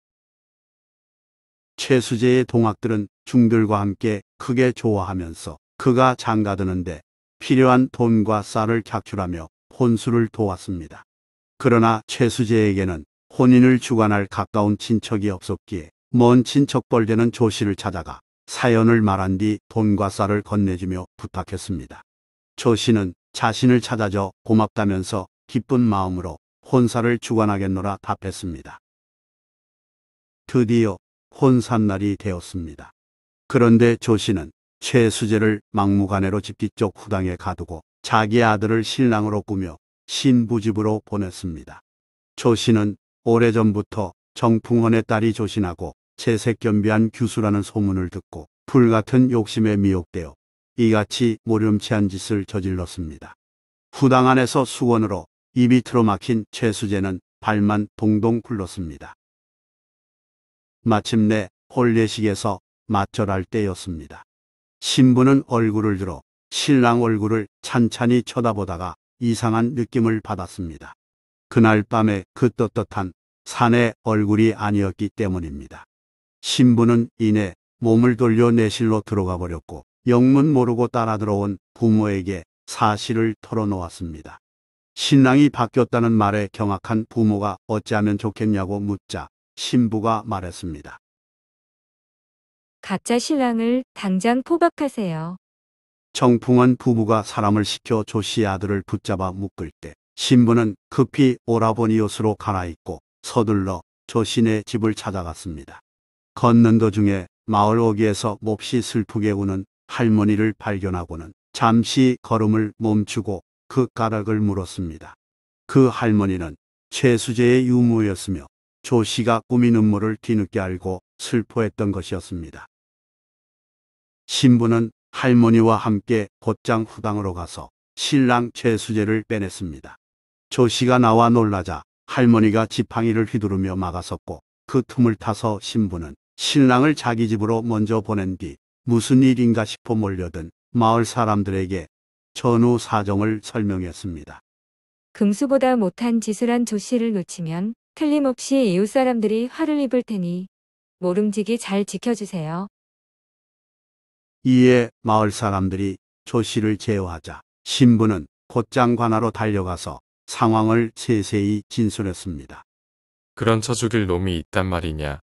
최수재의 동학들은 중들과 함께 크게 좋아하면서 그가 장가드는데 필요한 돈과 쌀을 착출하며 혼수를 도왔습니다. 그러나 최수재에게는 혼인을 주관할 가까운 친척이 없었기에 먼 친척 벌되는 조씨를 찾아가 사연을 말한 뒤 돈과 쌀을 건네주며 부탁했습니다. 조씨는 자신을 찾아줘 고맙다면서 기쁜 마음으로 혼사를 주관하겠노라 답했습니다. 드디어 혼산날이 되었습니다. 그런데 조씨는 최수재를 막무가내로 집뒤 쪽 후당에 가두고 자기 아들을 신랑으로 꾸며 신부집으로 보냈습니다. 조 씨는 오래전부터 정풍헌의 딸이 조신하고 채색겸비한 규수라는 소문을 듣고 불같은 욕심에 미혹되어 이같이 모름치한 짓을 저질렀습니다. 후당 안에서 수건으로 이 밑으로 막힌 최수재는 발만 동동 굴렀습니다. 마침내 홀례식에서 맞절할 때였습니다. 신부는 얼굴을 들어 신랑 얼굴을 찬찬히 쳐다보다가 이상한 느낌을 받았습니다. 그날 밤에 그 떳떳한 산의 얼굴이 아니었기 때문입니다. 신부는 이내 몸을 돌려 내실로 들어가 버렸고 영문 모르고 따라 들어온 부모에게 사실을 털어놓았습니다. 신랑이 바뀌었다는 말에 경악한 부모가 어찌하면 좋겠냐고 묻자 신부가 말했습니다. 가짜 신랑을 당장 포박하세요. 정풍은 부부가 사람을 시켜 조씨 아들을 붙잡아 묶을 때 신부는 급히 오라버니 옷으로 갈아입고 서둘러 조씨네 집을 찾아갔습니다. 걷는 도중에 마을 오기에서 몹시 슬프게 우는 할머니를 발견하고는 잠시 걸음을 멈추고 그 가락을 물었습니다. 그 할머니는 최수재의 유모였으며 조씨가 꾸민 음모를 뒤늦게 알고 슬퍼했던 것이었습니다. 신부는 할머니와 함께 곧장 후당으로 가서 신랑 최수재를 빼냈습니다. 조씨가 나와 놀라자 할머니가 지팡이를 휘두르며 막아섰고 그 틈을 타서 신부는 신랑을 자기 집으로 먼저 보낸 뒤 무슨 일인가 싶어 몰려든 마을 사람들에게 전후 사정을 설명했습니다. 금수보다 못한 지을한 조씨를 놓치면 틀림없이 이웃 사람들이 화를 입을 테니 모름지기 잘 지켜주세요. 이에 마을 사람들이 조 씨를 제어하자 신부는 곧장 관하로 달려가서 상황을 세세히 진술했습니다. 그런 쳐 죽일 놈이 있단 말이냐.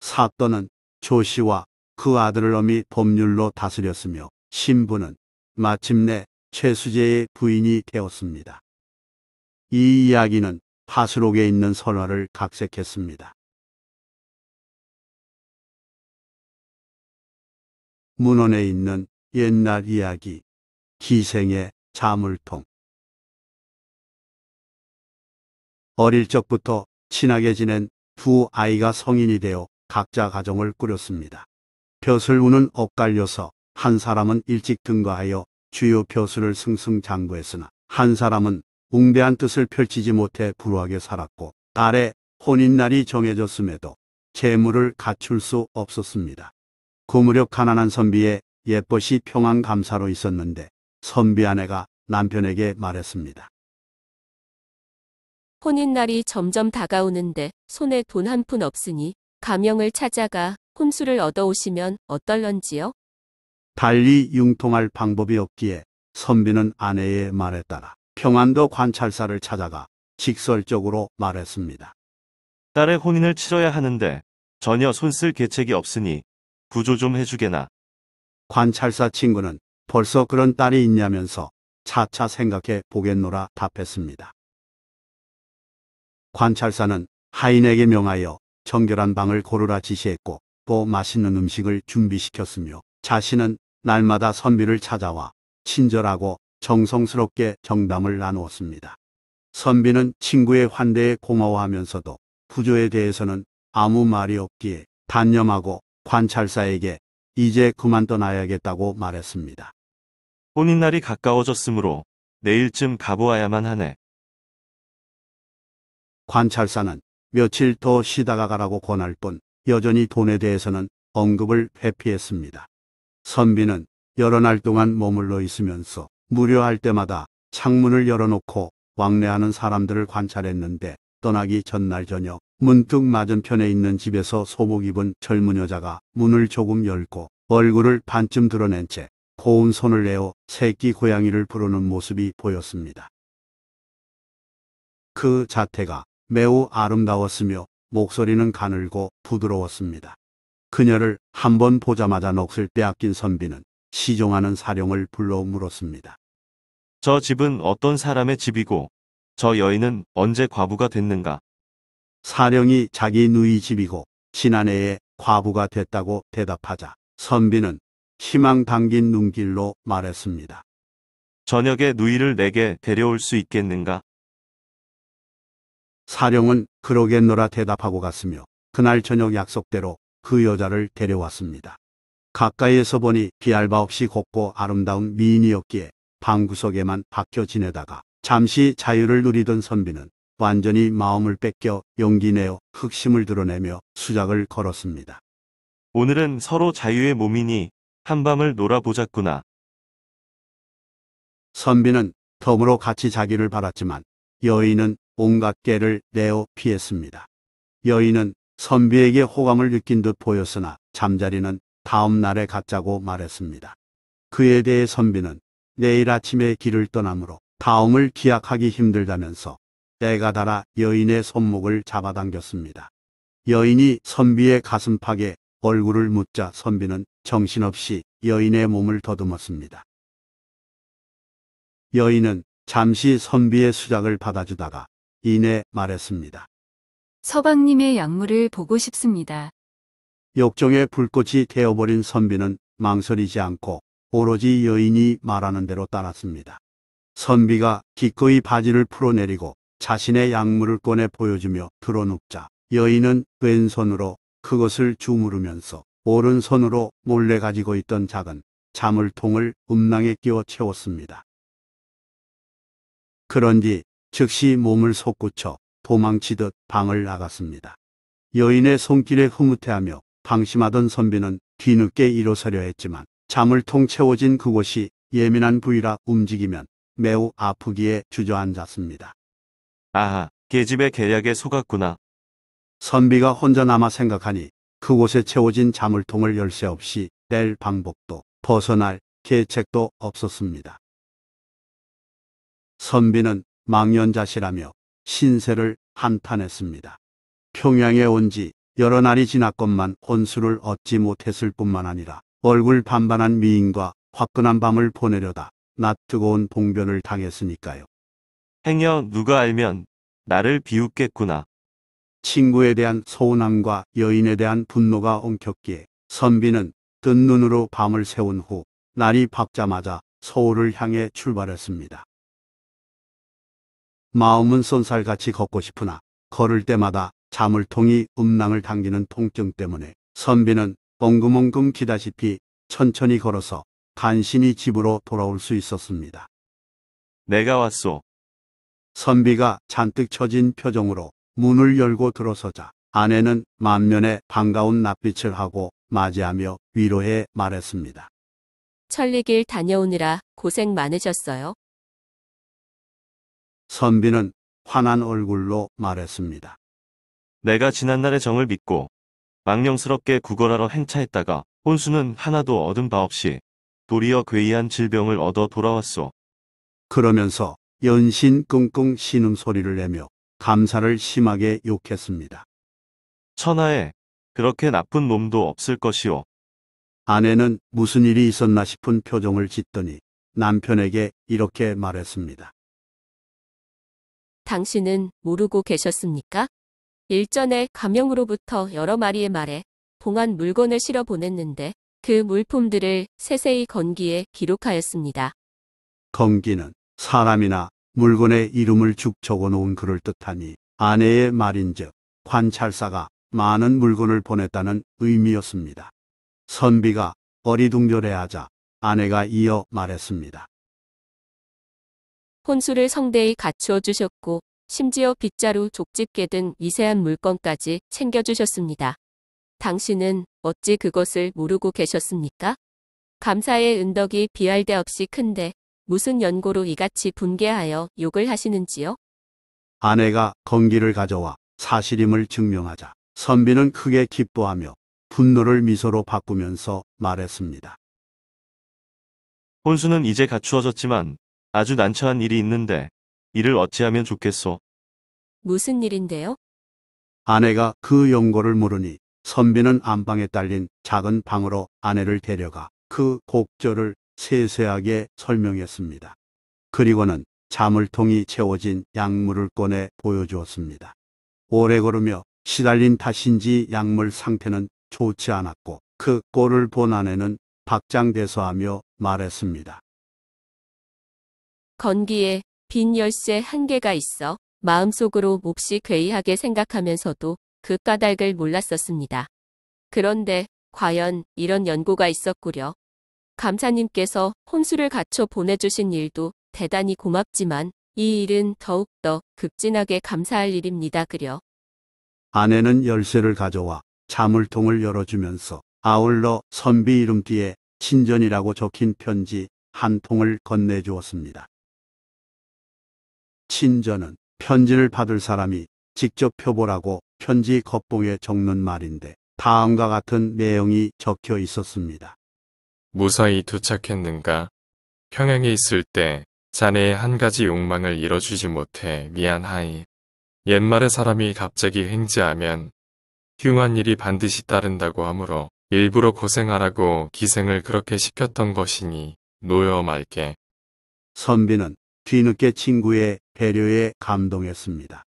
사또는 조 씨와 그 아들을 엄히 법률로 다스렸으며 신부는 마침내 최수재의 부인이 되었습니다. 이 이야기는 파수록에 있는 선화를 각색했습니다. 문헌에 있는 옛날 이야기 기생의 자물통 어릴 적부터 친하게 지낸 두 아이가 성인이 되어 각자 가정을 꾸렸습니다. 벼슬 우는 엇갈려서 한 사람은 일찍 등거하여 주요 벼슬을 승승장구했으나 한 사람은 웅대한 뜻을 펼치지 못해 불우하게 살았고 딸의 혼인날이 정해졌음에도 재물을 갖출 수 없었습니다. 고무력 그 가난한 선비의 예뻐시 평안 감사로 있었는데 선비 아내가 남편에게 말했습니다. 혼인날이 점점 다가오는데 손에 돈 한 푼 없으니 가명을 찾아가 혼수를 얻어오시면 어떨런지요? 달리 융통할 방법이 없기에 선비는 아내의 말에 따라 평안도 관찰사를 찾아가 직설적으로 말했습니다. 딸의 혼인을 치러야 하는데 전혀 손쓸 계책이 없으니 구조 좀 해주게나. 관찰사 친구는 벌써 그런 딸이 있냐면서 차차 생각해 보겠노라 답했습니다. 관찰사는 하인에게 명하여 정결한 방을 고르라 지시했고 또 맛있는 음식을 준비시켰으며 자신은 날마다 선비를 찾아와 친절하고 정성스럽게 정담을 나누었습니다. 선비는 친구의 환대에 고마워하면서도 부조에 대해서는 아무 말이 없기에 단념하고 관찰사에게 이제 그만 떠나야겠다고 말했습니다. 혼인날이 가까워졌으므로 내일쯤 가보아야만 하네. 관찰사는 며칠 더 쉬다가 가라고 권할 뿐 여전히 돈에 대해서는 언급을 회피했습니다. 선비는 여러 날 동안 머물러 있으면서 무료할 때마다 창문을 열어놓고 왕래하는 사람들을 관찰했는데 떠나기 전날 저녁 문득 맞은편에 있는 집에서 소복 입은 젊은 여자가 문을 조금 열고 얼굴을 반쯤 드러낸 채 고운 손을 내어 새끼 고양이를 부르는 모습이 보였습니다. 그 자태가 매우 아름다웠으며 목소리는 가늘고 부드러웠습니다. 그녀를 한 번 보자마자 넋을 빼앗긴 선비는 시종하는 사령을 불러 물었습니다. 저 집은 어떤 사람의 집이고 저 여인은 언제 과부가 됐는가? 사령이 자기 누이 집이고 지난해에 과부가 됐다고 대답하자 선비는 희망 담긴 눈길로 말했습니다. 저녁에 누이를 내게 데려올 수 있겠는가? 사령은 그러겠노라 대답하고 갔으며 그날 저녁 약속대로 그 여자를 데려왔습니다. 가까이에서 보니 비알바 없이 곱고 아름다운 미인이었기에 방구석에만 박혀 지내다가 잠시 자유를 누리던 선비는 완전히 마음을 뺏겨 용기 내어 흑심을 드러내며 수작을 걸었습니다. 오늘은 서로 자유의 몸이니 한밤을 놀아보자꾸나. 선비는 덤으로 같이 자기를 바랐지만 여인은 온갖 깨를 내어 피했습니다. 여인은 선비에게 호감을 느낀 듯 보였으나 잠자리는 다음 날에 갔자고 말했습니다. 그에 대해 선비는 내일 아침에 길을 떠나므로 다음을 기약하기 힘들다면서 때가 달아 여인의 손목을 잡아당겼습니다. 여인이 선비의 가슴팍에 얼굴을 묻자 선비는 정신없이 여인의 몸을 더듬었습니다. 여인은 잠시 선비의 수작을 받아주다가 이내 말했습니다. 서방님의 약물을 보고 싶습니다. 욕정에 불꽃이 되어버린 선비는 망설이지 않고 오로지 여인이 말하는 대로 따랐습니다. 선비가 기꺼이 바지를 풀어내리고 자신의 약물을 꺼내 보여주며 들어눕자 여인은 왼손으로 그것을 주무르면서 오른손으로 몰래 가지고 있던 작은 자물통을 음낭에 끼워 채웠습니다. 그런뒤 즉시 몸을 솟구쳐 도망치듯 방을 나갔습니다. 여인의 손길에 흐뭇해하며 방심하던 선비는 뒤늦게 일어서려 했지만 자물통 채워진 그곳이 예민한 부위라 움직이면 매우 아프기에 주저앉았습니다. 아하, 계집의 계략에 속았구나. 선비가 혼자 남아 생각하니 그곳에 채워진 자물통을 열쇠 없이 뗄 방법도 벗어날 계책도 없었습니다. 선비는 망연자실하며 신세를 한탄했습니다. 평양에 온 지 여러 날이 지났건만 혼수를 얻지 못했을 뿐만 아니라 얼굴 반반한 미인과 화끈한 밤을 보내려다 낯 뜨거운 봉변을 당했으니까요. 행여 누가 알면 나를 비웃겠구나. 친구에 대한 서운함과 여인에 대한 분노가 엉켰기에 선비는 뜬 눈으로 밤을 세운후 날이 밝자마자 서울을 향해 출발했습니다. 마음은 쏜살같이 걷고 싶으나 걸을 때마다 자물통이 음낭을 당기는 통증 때문에 선비는 엉금엉금 기다시피 천천히 걸어서 간신히 집으로 돌아올 수 있었습니다. 내가 왔소. 선비가 잔뜩 처진 표정으로 문을 열고 들어서자 아내는 만면에 반가운 낯빛을 하고 맞이하며 위로해 말했습니다. 천리길 다녀오느라 고생 많으셨어요. 선비는 환한 얼굴로 말했습니다. 내가 지난날의 정을 믿고 망령스럽게 구걸하러 행차했다가 혼수는 하나도 얻은 바 없이 도리어 괴이한 질병을 얻어 돌아왔소. 그러면서 연신 끙끙 신음 소리를 내며 감사를 심하게 욕했습니다. 천하에 그렇게 나쁜 놈도 없을 것이오. 아내는 무슨 일이 있었나 싶은 표정을 짓더니 남편에게 이렇게 말했습니다. 당신은 모르고 계셨습니까? 일전에 가명으로부터 여러 마리의 말에 봉한 물건을 실어 보냈는데 그 물품들을 세세히 건기에 기록하였습니다. 건기는 사람이나 물건의 이름을 쭉 적어놓은 그를 뜻하니 아내의 말인즉 관찰사가 많은 물건을 보냈다는 의미였습니다. 선비가 어리둥절해하자 아내가 이어 말했습니다. 혼수를 성대히 갖추어 주셨고 심지어 빗자루 족집게 등 미세한 물건까지 챙겨주셨습니다. 당신은 어찌 그것을 모르고 계셨습니까? 감사의 은덕이 비할 데 없이 큰데 무슨 연고로 이같이 분개하여 욕을 하시는지요? 아내가 건기를 가져와 사실임을 증명하자 선비는 크게 기뻐하며 분노를 미소로 바꾸면서 말했습니다. 혼수는 이제 갖추어졌지만 아주 난처한 일이 있는데 이를 어찌하면 좋겠소? 무슨 일인데요? 아내가 그 연고를 물으니 선비는 안방에 딸린 작은 방으로 아내를 데려가 그 곡절을 세세하게 설명했습니다. 그리고는 자물통이 채워진 약물을 꺼내 보여주었습니다. 오래 걸으며 시달린 탓인지 약물 상태는 좋지 않았고 그 꼴을 본 아내는 박장대소하며 말했습니다. 건기에 빈 열쇠 한 개가 있어 마음속으로 몹시 괴이하게 생각하면서도 그 까닭을 몰랐었습니다. 그런데 과연 이런 연고가 있었구려. 감사님께서 혼수를 갖춰 보내주신 일도 대단히 고맙지만 이 일은 더욱더 급진하게 감사할 일입니다. 그려. 아내는 열쇠를 가져와 자물통을 열어주면서 아울러 선비 이름뒤에 친전이라고 적힌 편지 한 통을 건네주었습니다. 친전은 편지를 받을 사람이 직접 표보라고 편지 겉봉에 적는 말인데 다음과 같은 내용이 적혀 있었습니다. 무사히 도착했는가. 평양에 있을 때 자네의 한 가지 욕망을 이뤄주지 못해 미안하이. 옛말에 사람이 갑자기 횡재하면 흉한 일이 반드시 따른다고 하므로 일부러 고생하라고 기생을 그렇게 시켰던 것이니 노여 말게. 선비는 뒤늦게 친구의 배려에 감동했습니다.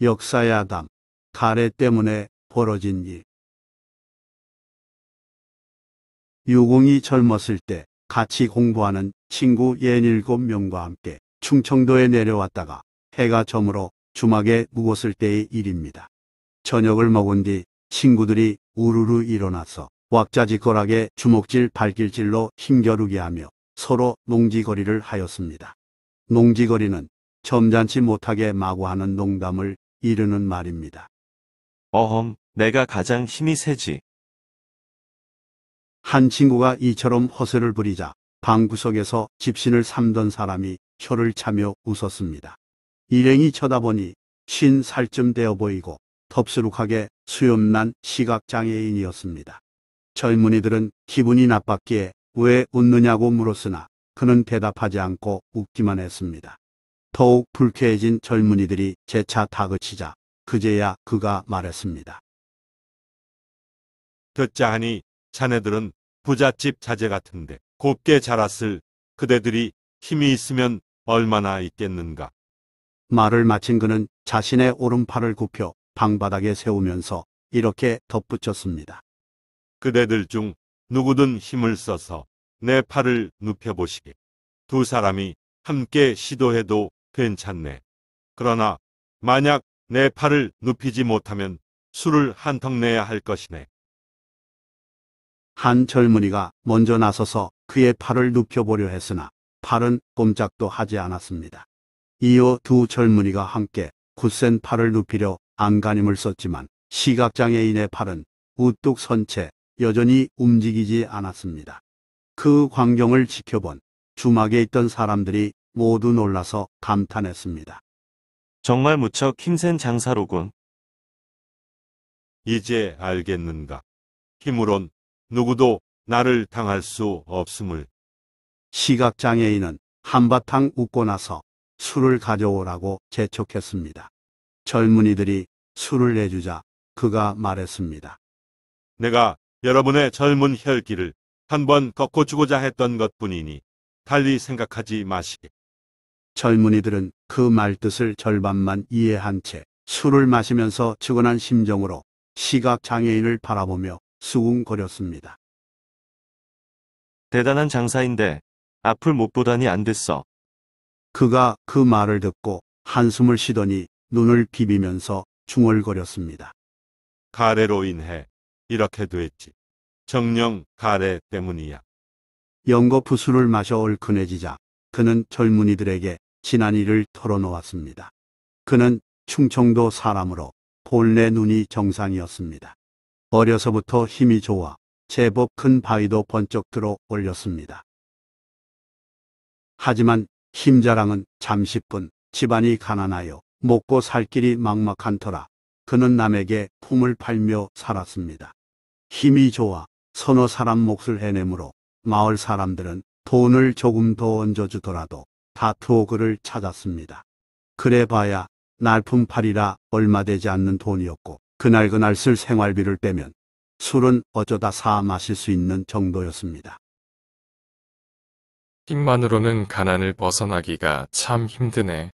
역사야담, 가래 때문에 벌어진 일. 유공이 젊었을 때 같이 공부하는 친구 6곱명과 함께 충청도에 내려왔다가 해가 저물어 주막에 묵었을 때의 일입니다. 저녁을 먹은 뒤 친구들이 우르르 일어나서 왁자지껄하게 주먹질 발길질로 힘겨루게 하며 서로 농지거리를 하였습니다. 농지거리는 점잖지 못하게 마구하는 농담을 이르는 말입니다. 어험 내가 가장 힘이 세지. 한 친구가 이처럼 허세를 부리자 방구석에서 집신을 삼던 사람이 혀를 차며 웃었습니다. 일행이 쳐다보니 쉰 살쯤 되어 보이고 덥수룩하게 수염난 시각장애인이었습니다. 젊은이들은 기분이 나빴기에 왜 웃느냐고 물었으나 그는 대답하지 않고 웃기만 했습니다. 더욱 불쾌해진 젊은이들이 재차 다그치자 그제야 그가 말했습니다. 듣자 하니 자네들은 부잣집 자제 같은데 곱게 자랐을 그대들이 힘이 있으면 얼마나 있겠는가. 말을 마친 그는 자신의 오른팔을 굽혀 방바닥에 세우면서 이렇게 덧붙였습니다. 그대들 중 누구든 힘을 써서 내 팔을 눕혀보시게. 두 사람이 함께 시도해도 괜찮네. 그러나 만약 내 팔을 눕히지 못하면 술을 한턱 내야 할 것이네. 한 젊은이가 먼저 나서서 그의 팔을 눕혀보려 했으나 팔은 꼼짝도 하지 않았습니다. 이어 두 젊은이가 함께 굳센 팔을 눕히려 안간힘을 썼지만 시각장애인의 팔은 우뚝 선 채 여전히 움직이지 않았습니다. 그 광경을 지켜본 주막에 있던 사람들이 모두 놀라서 감탄했습니다. 정말 무척 힘센 장사로군. 이제 알겠는가. 힘으론 누구도 나를 당할 수 없음을. 시각장애인은 한바탕 웃고 나서 술을 가져오라고 재촉했습니다. 젊은이들이 술을 내주자 그가 말했습니다. 내가 여러분의 젊은 혈기를 한번 꺾어주고자 했던 것 뿐이니 달리 생각하지 마시게. 젊은이들은 그 말뜻을 절반만 이해한 채 술을 마시면서 측은한 심정으로 시각장애인을 바라보며 수웅거렸습니다. 대단한 장사인데 앞을 못 보다니 안 됐어. 그가 그 말을 듣고 한숨을 쉬더니 눈을 비비면서 중얼거렸습니다. 가래로 인해 이렇게 됐지. 정령 가래 때문이야. 연거푸 술을 마셔 얼큰해지자 그는 젊은이들에게 지난 일을 털어놓았습니다. 그는 충청도 사람으로 본래 눈이 정상이었습니다. 어려서부터 힘이 좋아 제법 큰 바위도 번쩍 들어 올렸습니다. 하지만 힘자랑은 잠시뿐 집안이 가난하여 먹고 살 길이 막막한 터라 그는 남에게 품을 팔며 살았습니다. 힘이 좋아 서너 사람 몫을 해내므로 마을 사람들은 돈을 조금 더 얹어주더라도 다투어 그를 찾았습니다. 그래봐야 날품팔이라 얼마 되지 않는 돈이었고 그날그날 쓸 생활비를 빼면 술은 어쩌다 사 마실 수 있는 정도였습니다. 힘만으로는 가난을 벗어나기가 참 힘드네.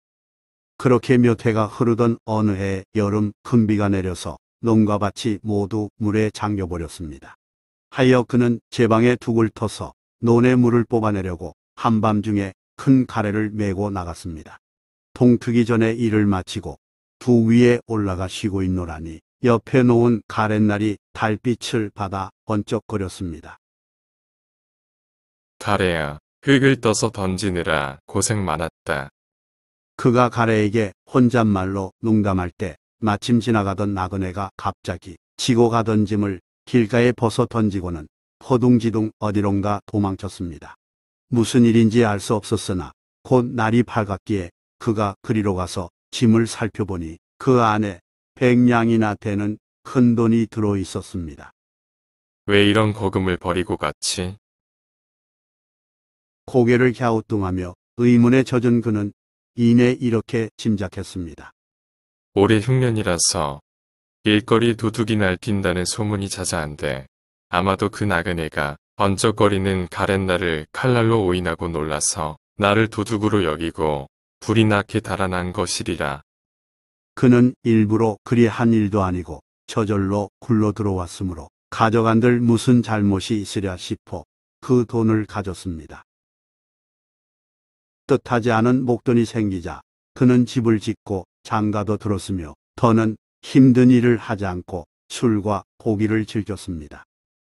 그렇게 몇 해가 흐르던 어느 해 여름 큰 비가 내려서 농가 밭이 모두 물에 잠겨버렸습니다. 하여 그는 제 방에 둑을 터서 논의 물을 뽑아내려고 한밤중에 큰 가래를 메고 나갔습니다. 동트기 전에 일을 마치고 두 위에 올라가 쉬고 있노라니 옆에 놓은 가렛날이 달빛을 받아 번쩍거렸습니다. 달에야 흙을 떠서 던지느라 고생 많았다. 그가 가래에게 혼잣말로 농담할 때 마침 지나가던 나그네가 갑자기 지고 가던 짐을 길가에 벗어 던지고는 허둥지둥 어디론가 도망쳤습니다. 무슨 일인지 알 수 없었으나 곧 날이 밝았기에 그가 그리로 가서 짐을 살펴보니 그 안에 백냥이나 되는 큰 돈이 들어 있었습니다. 왜 이런 거금을 버리고 갔지? 고개를 갸우뚱하며 의문에 젖은 그는 이내 이렇게 짐작했습니다. 올해 흉년이라서 일거리 도둑이 날뛴다는 소문이 자자한데 아마도 그 나그네가 번쩍거리는 가렛나를 칼날로 오인하고 놀라서 나를 도둑으로 여기고 불이 나게 달아난 것이리라. 그는 일부러 그리한 일도 아니고 저절로 굴러 들어왔으므로 가져간들 무슨 잘못이 있으랴 싶어 그 돈을 가졌습니다. 뜻하지 않은 목돈이 생기자 그는 집을 짓고 장가도 들었으며 더는 힘든 일을 하지 않고 술과 고기를 즐겼습니다.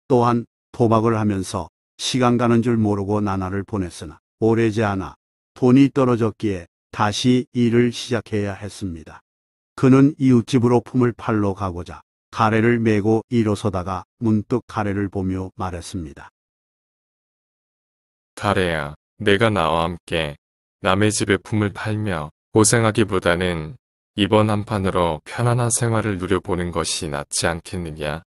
또한 도박을 하면서 시간 가는 줄 모르고 나날을 보냈으나 오래지 않아 돈이 떨어졌기에 다시 일을 시작해야 했습니다. 그는 이웃집으로 품을 팔러 가고자 가래를 메고 일어서다가 문득 가래를 보며 말했습니다. 가래야, 내가 나와 함께 남의 집에 품을 팔며 고생하기보다는 이번 한판으로 편안한 생활을 누려보는 것이 낫지 않겠느냐.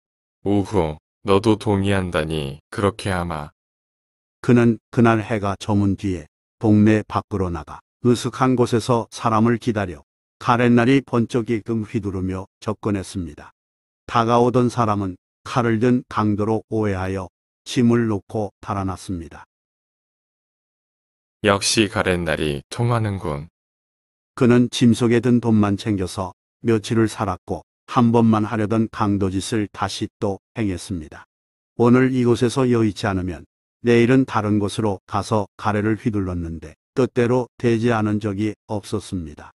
우후, 너도 동의한다니 그렇게 하마. 그는 그날 해가 저문 뒤에 동네 밖으로 나가 으슥한 곳에서 사람을 기다려 가렛날이 번쩍이금 휘두르며 접근했습니다. 다가오던 사람은 칼을 든 강도로 오해하여 짐을 놓고 달아났습니다. 역시 가렛날이 통하는군. 그는 짐 속에 든 돈만 챙겨서 며칠을 살았고 한 번만 하려던 강도짓을 다시 또 행했습니다. 오늘 이곳에서 여의치 않으면 내일은 다른 곳으로 가서 가래를 휘둘렀는데 뜻대로 되지 않은 적이 없었습니다.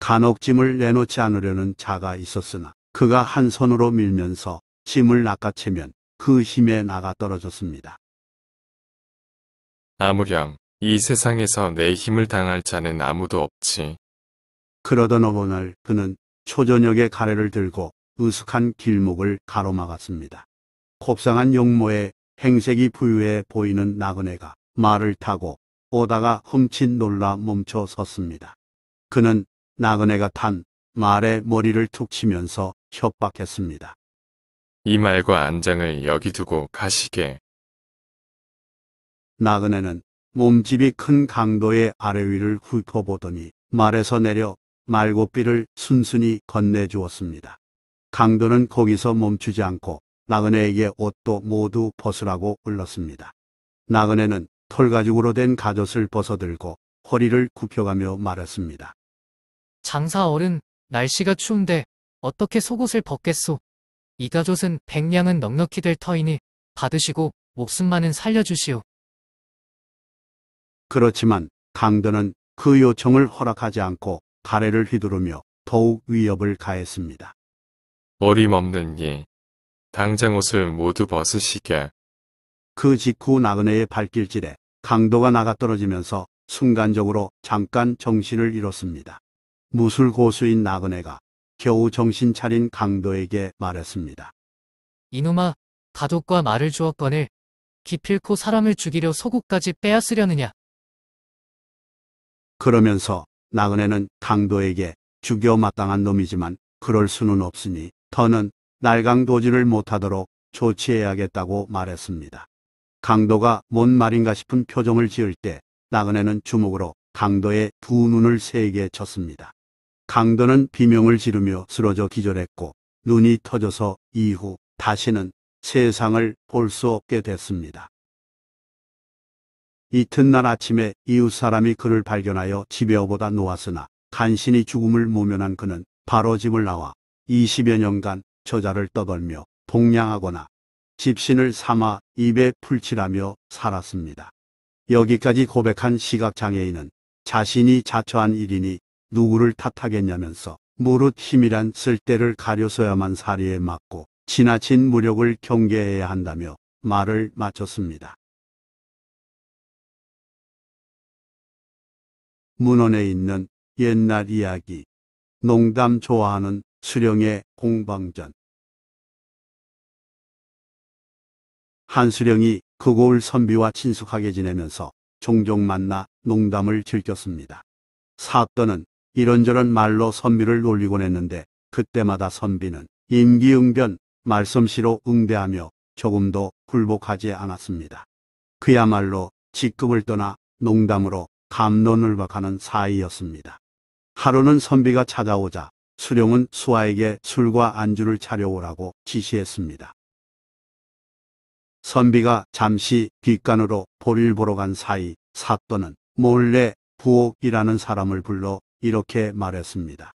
간혹짐을 내놓지 않으려는 자가 있었으나 그가 한 손으로 밀면서 짐을 낚아채면 그 힘에 나가 떨어졌습니다. 아무렴 이 세상에서 내 힘을 당할 자는 아무도 없지. 그러던 어느 날 그는 초저녁에 가래를 들고 으슥한 길목을 가로막았습니다. 곱상한 용모에 행색이 부유해 보이는 나그네가 말을 타고 오다가 훔친 놀라 멈춰 섰습니다. 그는 나그네가 탄말의 머리를 툭 치면서 협박했습니다. 이 말과 안장을 여기 두고 가시게. 나그네는 몸집이 큰 강도의 아래 위를 훑어보더니 말에서 내려 말고삐를 순순히 건네주었습니다. 강도는 거기서 멈추지 않고 나그네에게 옷도 모두 벗으라고 올렀습니다 나그네는 털가죽으로 된 가젖을 벗어들고 허리를 굽혀가며 말했습니다. 장사 어른, 날씨가 추운데 어떻게 속옷을 벗겠소? 이가족은 백냥은 넉넉히 될 터이니 받으시고 목숨만은 살려주시오. 그렇지만 강도는 그 요청을 허락하지 않고 가래를 휘두르며 더욱 위협을 가했습니다. 어림없는 이 당장 옷을 모두 벗으시게. 그 직후 나그네의 발길질에 강도가 나가 떨어지면서 순간적으로 잠깐 정신을 잃었습니다. 무술고수인 나그네가 겨우 정신 차린 강도에게 말했습니다. 이놈아, 가족과 말을 주었거늘 기필코 사람을 죽이려 소국까지 빼앗으려느냐. 그러면서 나그네는 강도에게 죽여 마땅한 놈이지만 그럴 수는 없으니 더는 날강도지를 못하도록 조치해야겠다고 말했습니다. 강도가 뭔 말인가 싶은 표정을 지을 때 나그네는 주먹으로 강도의 두 눈을 세게 쳤습니다. 강도는 비명을 지르며 쓰러져 기절했고 눈이 터져서 이후 다시는 세상을 볼 수 없게 됐습니다. 이튿날 아침에 이웃 사람이 그를 발견하여 집에 오보다 놓았으나 간신히 죽음을 모면한 그는 바로 집을 나와 20여 년간 저자를 떠돌며 동냥하거나 집신을 삼아 입에 풀칠하며 살았습니다. 여기까지 고백한 시각장애인은 자신이 자처한 일이니 누구를 탓하겠냐면서 무릇 힘이란 쓸데를 가려서야만 사리에 맞고 지나친 무력을 경계해야 한다며 말을 마쳤습니다. 문헌에 있는 옛날 이야기 농담 좋아하는 수령의 공방전 한수령이 그고을 선비와 친숙하게 지내면서 종종 만나 농담을 즐겼습니다. 사또는 이런저런 말로 선비를 놀리곤 했는데 그때마다 선비는 임기응변 말씀시로 응대하며 조금도 굴복하지 않았습니다. 그야말로 직급을 떠나 농담으로 감론을 박하는 사이였습니다. 하루는 선비가 찾아오자 수룡은 수아에게 술과 안주를 차려오라고 지시했습니다. 선비가 잠시 뒷간으로 볼일 보러 간 사이 사또는 몰래 부옥이라는 사람을 불러 이렇게 말했습니다.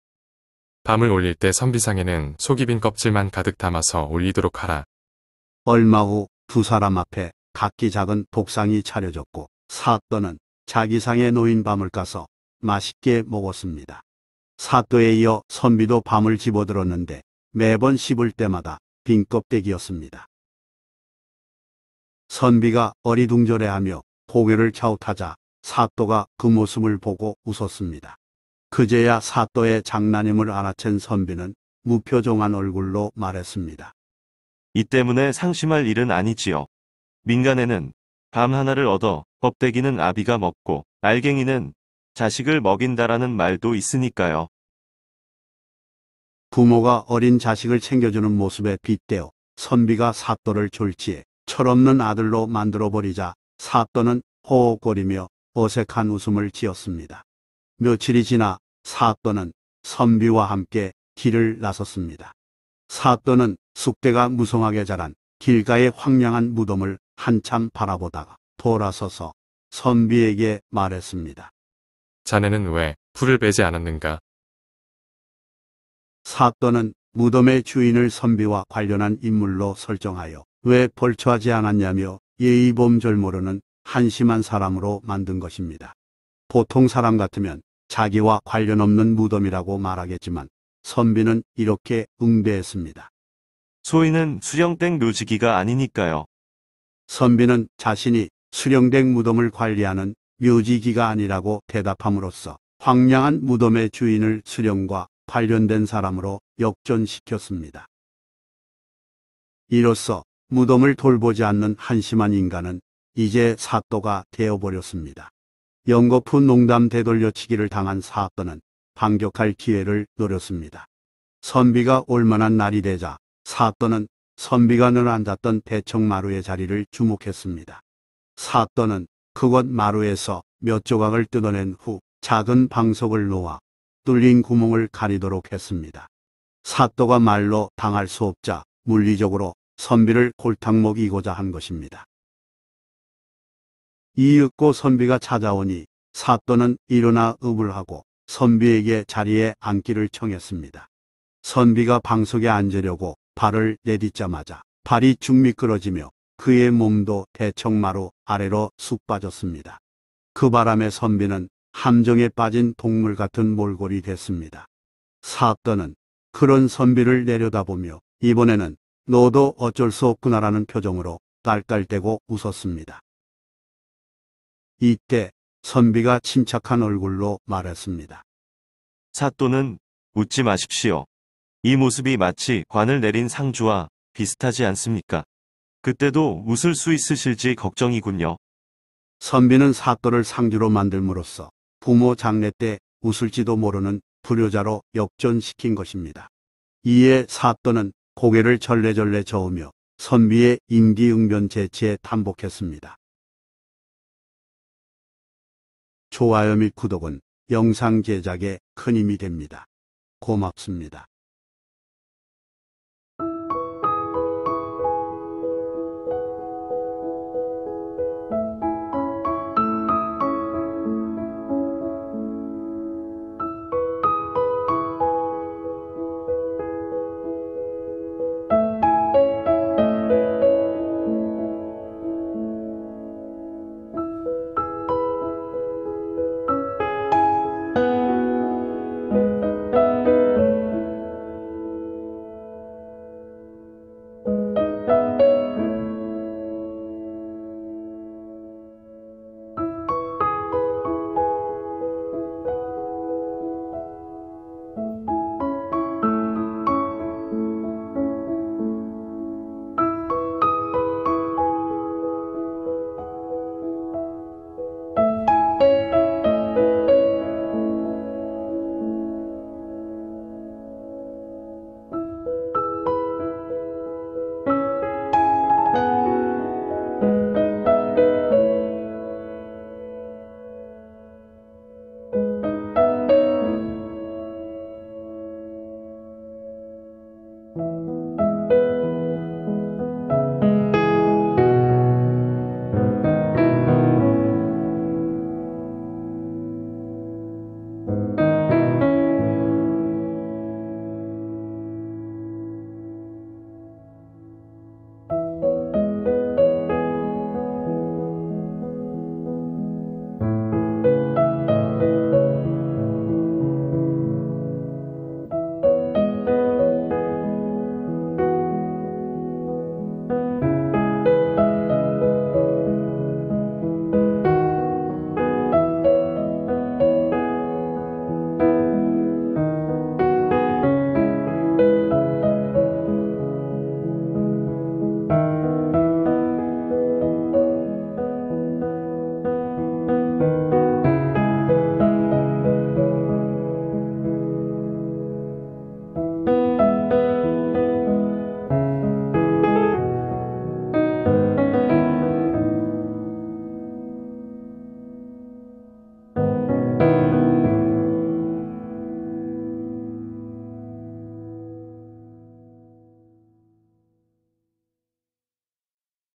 밤을 올릴 때 선비상에는 속이빈 껍질만 가득 담아서 올리도록 하라. 얼마 후 두 사람 앞에 각기 작은 복상이 차려졌고 사또는 자기 상에 놓인 밤을 까서 맛있게 먹었습니다. 사또에 이어 선비도 밤을 집어들었는데 매번 씹을 때마다 빈 껍데기였습니다. 선비가 어리둥절해하며 포개를 갸웃하자 사또가 그 모습을 보고 웃었습니다. 그제야 사또의 장난임을 알아챈 선비는 무표정한 얼굴로 말했습니다. 이 때문에 상심할 일은 아니지요. 민간에는 밤 하나를 얻어 법대기는 아비가 먹고 알갱이는 자식을 먹인다라는 말도 있으니까요. 부모가 어린 자식을 챙겨주는 모습에 빗대어 선비가 사또를 졸지에 철없는 아들로 만들어버리자 사또는 호호거리며 어색한 웃음을 지었습니다. 며칠이 지나 사또는 선비와 함께 길을 나섰습니다. 사또는 숙대가 무성하게 자란 길가의 황량한 무덤을 한참 바라보다가 돌아서서 선비에게 말했습니다. 자네는 왜 풀을 베지 않았는가? 사또는 무덤의 주인을 선비와 관련한 인물로 설정하여 왜 벌초하지 않았냐며 예의범절 모르는 한심한 사람으로 만든 것입니다. 보통 사람 같으면 자기와 관련 없는 무덤이라고 말하겠지만 선비는 이렇게 응대했습니다. 소인은 수령댁 묘지기가 아니니까요. 선비는 자신이 수령댁 무덤을 관리하는 묘지기가 아니라고 대답함으로써 황량한 무덤의 주인을 수령과 관련된 사람으로 역전시켰습니다. 이로써 무덤을 돌보지 않는 한심한 인간은 이제 사또가 되어버렸습니다. 연거푸 농담 되돌려치기를 당한 사건은 반격할 기회를 노렸습니다. 선비가 올만한 날이 되자 사건은 선비가 늘 앉았던 대청마루의 자리를 주목했습니다. 사건은 그곳 마루에서 몇 조각을 뜯어낸 후 작은 방석을 놓아 뚫린 구멍을 가리도록 했습니다. 사또가 말로 당할 수 없자 물리적으로 선비를 골탕 먹이고자 한 것입니다. 이윽고 선비가 찾아오니 사또는 일어나 읍을 하고 선비에게 자리에 앉기를 청했습니다. 선비가 방석에 앉으려고 발을 내딛자마자 발이 죽 미끄러지며 그의 몸도 대청마루 아래로 쑥 빠졌습니다. 그 바람에 선비는 함정에 빠진 동물 같은 몰골이 됐습니다. 사또는 그런 선비를 내려다보며 이번에는 너도 어쩔 수 없구나라는 표정으로 깔깔대고 웃었습니다. 이때 선비가 침착한 얼굴로 말했습니다. 사또는 웃지 마십시오. 이 모습이 마치 관을 내린 상주와 비슷하지 않습니까? 그때도 웃을 수 있으실지 걱정이군요. 선비는 사또를 상주로 만들므로써 부모 장례 때 웃을지도 모르는 불효자로 역전시킨 것입니다. 이에 사또는 고개를 절레절레 저으며 선비의 임기응변 재치에 탄복했습니다. 좋아요 및 구독은 영상 제작에 큰 힘이 됩니다. 고맙습니다.